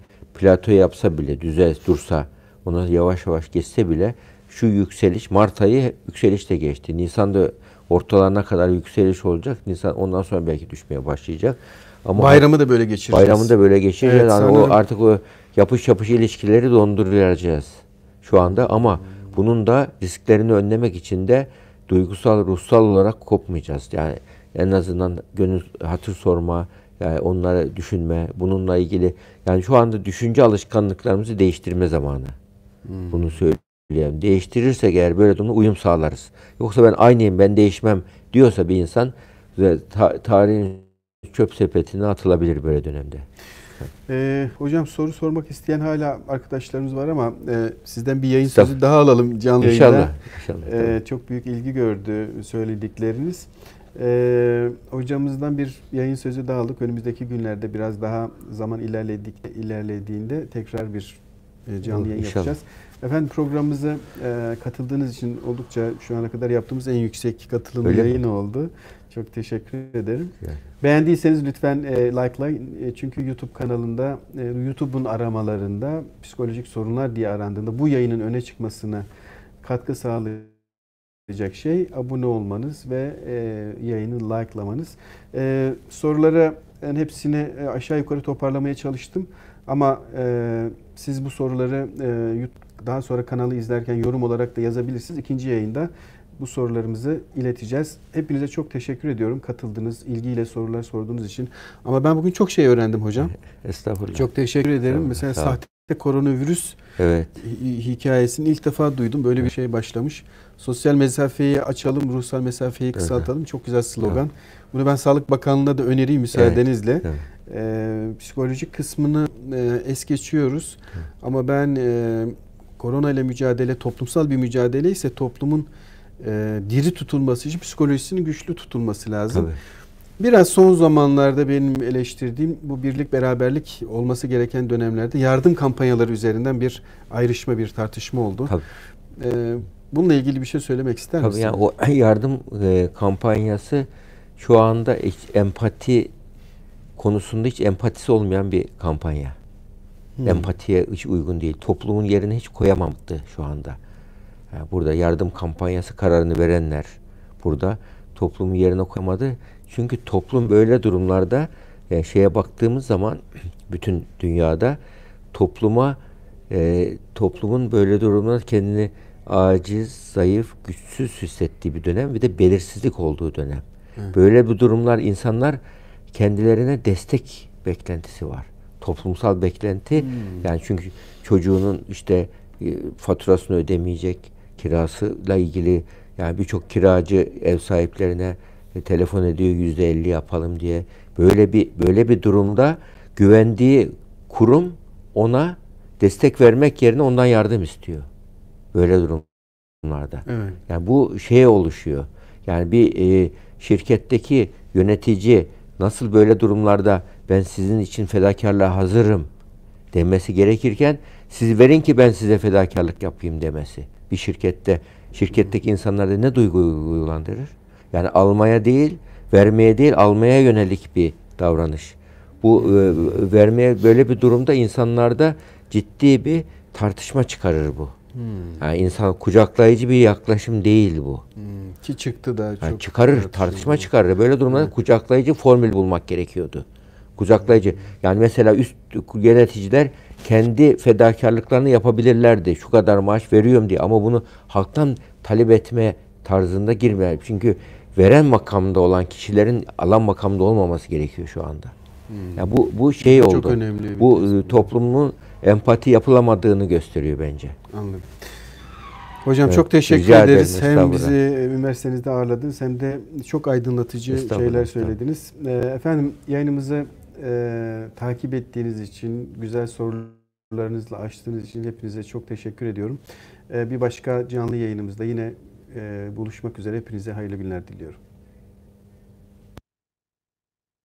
plato yapsa bile, düze dursa, ona yavaş yavaş geçse bile şu yükseliş, Mart ayı yükselişte geçti. Nisan'da ortalarına kadar yükseliş olacak. Nisan ondan sonra belki düşmeye başlayacak. Ama bayramı da böyle geçireceğiz. Bayramı da böyle geçireceğiz. Evet, yani sanırım. o artık o yapış yapış ilişkileri donduracağız şu anda ama bunun da risklerini önlemek için de duygusal, ruhsal olarak kopmayacağız. Yani en azından gönül hatır sorma, yani onları düşünme, bununla ilgili yani şu anda düşünce alışkanlıklarımızı değiştirme zamanı. Hmm. Bunu söyleyeyim. Değiştirirse eğer böyle durumda uyum sağlarız. Yoksa ben aynıyım, ben değişmem diyorsa bir insan ta tarihin çöp sepetine atılabilir böyle dönemde. Ee, hocam soru sormak isteyen hala arkadaşlarımız var ama e, sizden bir yayın sözü daha alalım canlı yayında. İnşallah. Ee, çok büyük ilgi gördü söyledikleriniz. Ee, hocamızdan bir yayın sözü daha aldık. Önümüzdeki günlerde biraz daha zaman ilerledik, ilerlediğinde tekrar bir e, canlı yayın İnşallah. yapacağız. Efendim programımıza e, katıldığınız için oldukça şu ana kadar yaptığımız en yüksek katılım Öyle yayın mi? oldu. Çok teşekkür ederim. Yani. Beğendiyseniz lütfen e, likelayın. E, çünkü YouTube kanalında, e, YouTube'un aramalarında psikolojik sorunlar diye arandığında bu yayının öne çıkmasına katkı sağlayın yapacak şey abone olmanız ve e, yayını likelamanız. E, sorulara en hepsini e, aşağı yukarı toparlamaya çalıştım. Ama e, siz bu soruları e, daha sonra kanalı izlerken yorum olarak da yazabilirsiniz. İkinci yayında bu sorularımızı ileteceğiz. Hepinize çok teşekkür ediyorum katıldığınız, ilgiyle sorular sorduğunuz için. Ama ben bugün çok şey öğrendim hocam. [laughs] Estağfurullah. Çok teşekkür ederim. Mesela sahte koronavirüs evet. hikayesini ilk defa duydum. Böyle bir şey başlamış. Sosyal mesafeyi açalım, ruhsal mesafeyi kısaltalım. Çok güzel slogan. Evet. Bunu ben Sağlık Bakanlığı'na da önereyim müsaadenizle. Evet. Evet. Ee, psikolojik kısmını e, es geçiyoruz. Evet. Ama ben e, korona ile mücadele toplumsal bir mücadele ise toplumun e, diri tutulması için psikolojisinin güçlü tutulması lazım. Tabii. Biraz son zamanlarda benim eleştirdiğim bu birlik beraberlik olması gereken dönemlerde yardım kampanyaları üzerinden bir ayrışma bir tartışma oldu. Tabii. Ee, Bununla ilgili bir şey söylemek ister Tabii misin? Yani o [laughs] yardım e, kampanyası şu anda hiç empati konusunda hiç empatisi olmayan bir kampanya. Hmm. Empatiye hiç uygun değil. Toplumun yerine hiç koyamamdı şu anda. Yani burada yardım kampanyası kararını verenler burada toplumun yerine koyamadı. Çünkü toplum böyle durumlarda yani e, şeye baktığımız zaman [clears throat] bütün dünyada topluma e, toplumun böyle durumlarda kendini aciz, zayıf, güçsüz hissettiği bir dönem ve de belirsizlik olduğu dönem. Hı. Böyle bir durumlar insanlar kendilerine destek beklentisi var. Toplumsal beklenti hmm. yani çünkü çocuğunun işte e, faturasını ödemeyecek, kirasıyla ilgili yani birçok kiracı ev sahiplerine e, telefon ediyor yüzde elli yapalım diye. Böyle bir böyle bir durumda güvendiği kurum ona destek vermek yerine ondan yardım istiyor böyle durumlarda. Evet. Yani bu şey oluşuyor. Yani bir e, şirketteki yönetici nasıl böyle durumlarda ben sizin için fedakarlığa hazırım demesi gerekirken siz verin ki ben size fedakarlık yapayım demesi. Bir şirkette şirketteki insanlarda ne duygu uygulandırır? Yani almaya değil, vermeye değil, almaya yönelik bir davranış. Bu e, vermeye böyle bir durumda insanlarda ciddi bir tartışma çıkarır bu. Hmm. Yani insan kucaklayıcı bir yaklaşım değil bu. Hmm. Ki çıktı da çok. Yani çıkarır, tartışma çıkarır. Böyle durumlarda evet. kucaklayıcı formül bulmak gerekiyordu. Kucaklayıcı. Yani mesela üst yöneticiler kendi fedakarlıklarını yapabilirlerdi. Şu kadar maaş veriyorum diye ama bunu halktan talep etme tarzında girmeyelim. Çünkü veren makamda olan kişilerin alan makamda olmaması gerekiyor şu anda. Hmm. Yani bu bu şey Çok oldu. Önemli bu tespit. E, toplumun empati yapılamadığını gösteriyor bence. Anladım. Hocam evet, çok teşekkür ederiz. Ederim, hem bizi üniversitenizde ağırladınız hem de çok aydınlatıcı şeyler söylediniz. Ee, efendim yayınımızı e, takip ettiğiniz için, güzel sorularınızla açtığınız için hepinize çok teşekkür ediyorum. Ee, bir başka canlı yayınımızda yine e, buluşmak üzere hepinize hayırlı günler diliyorum.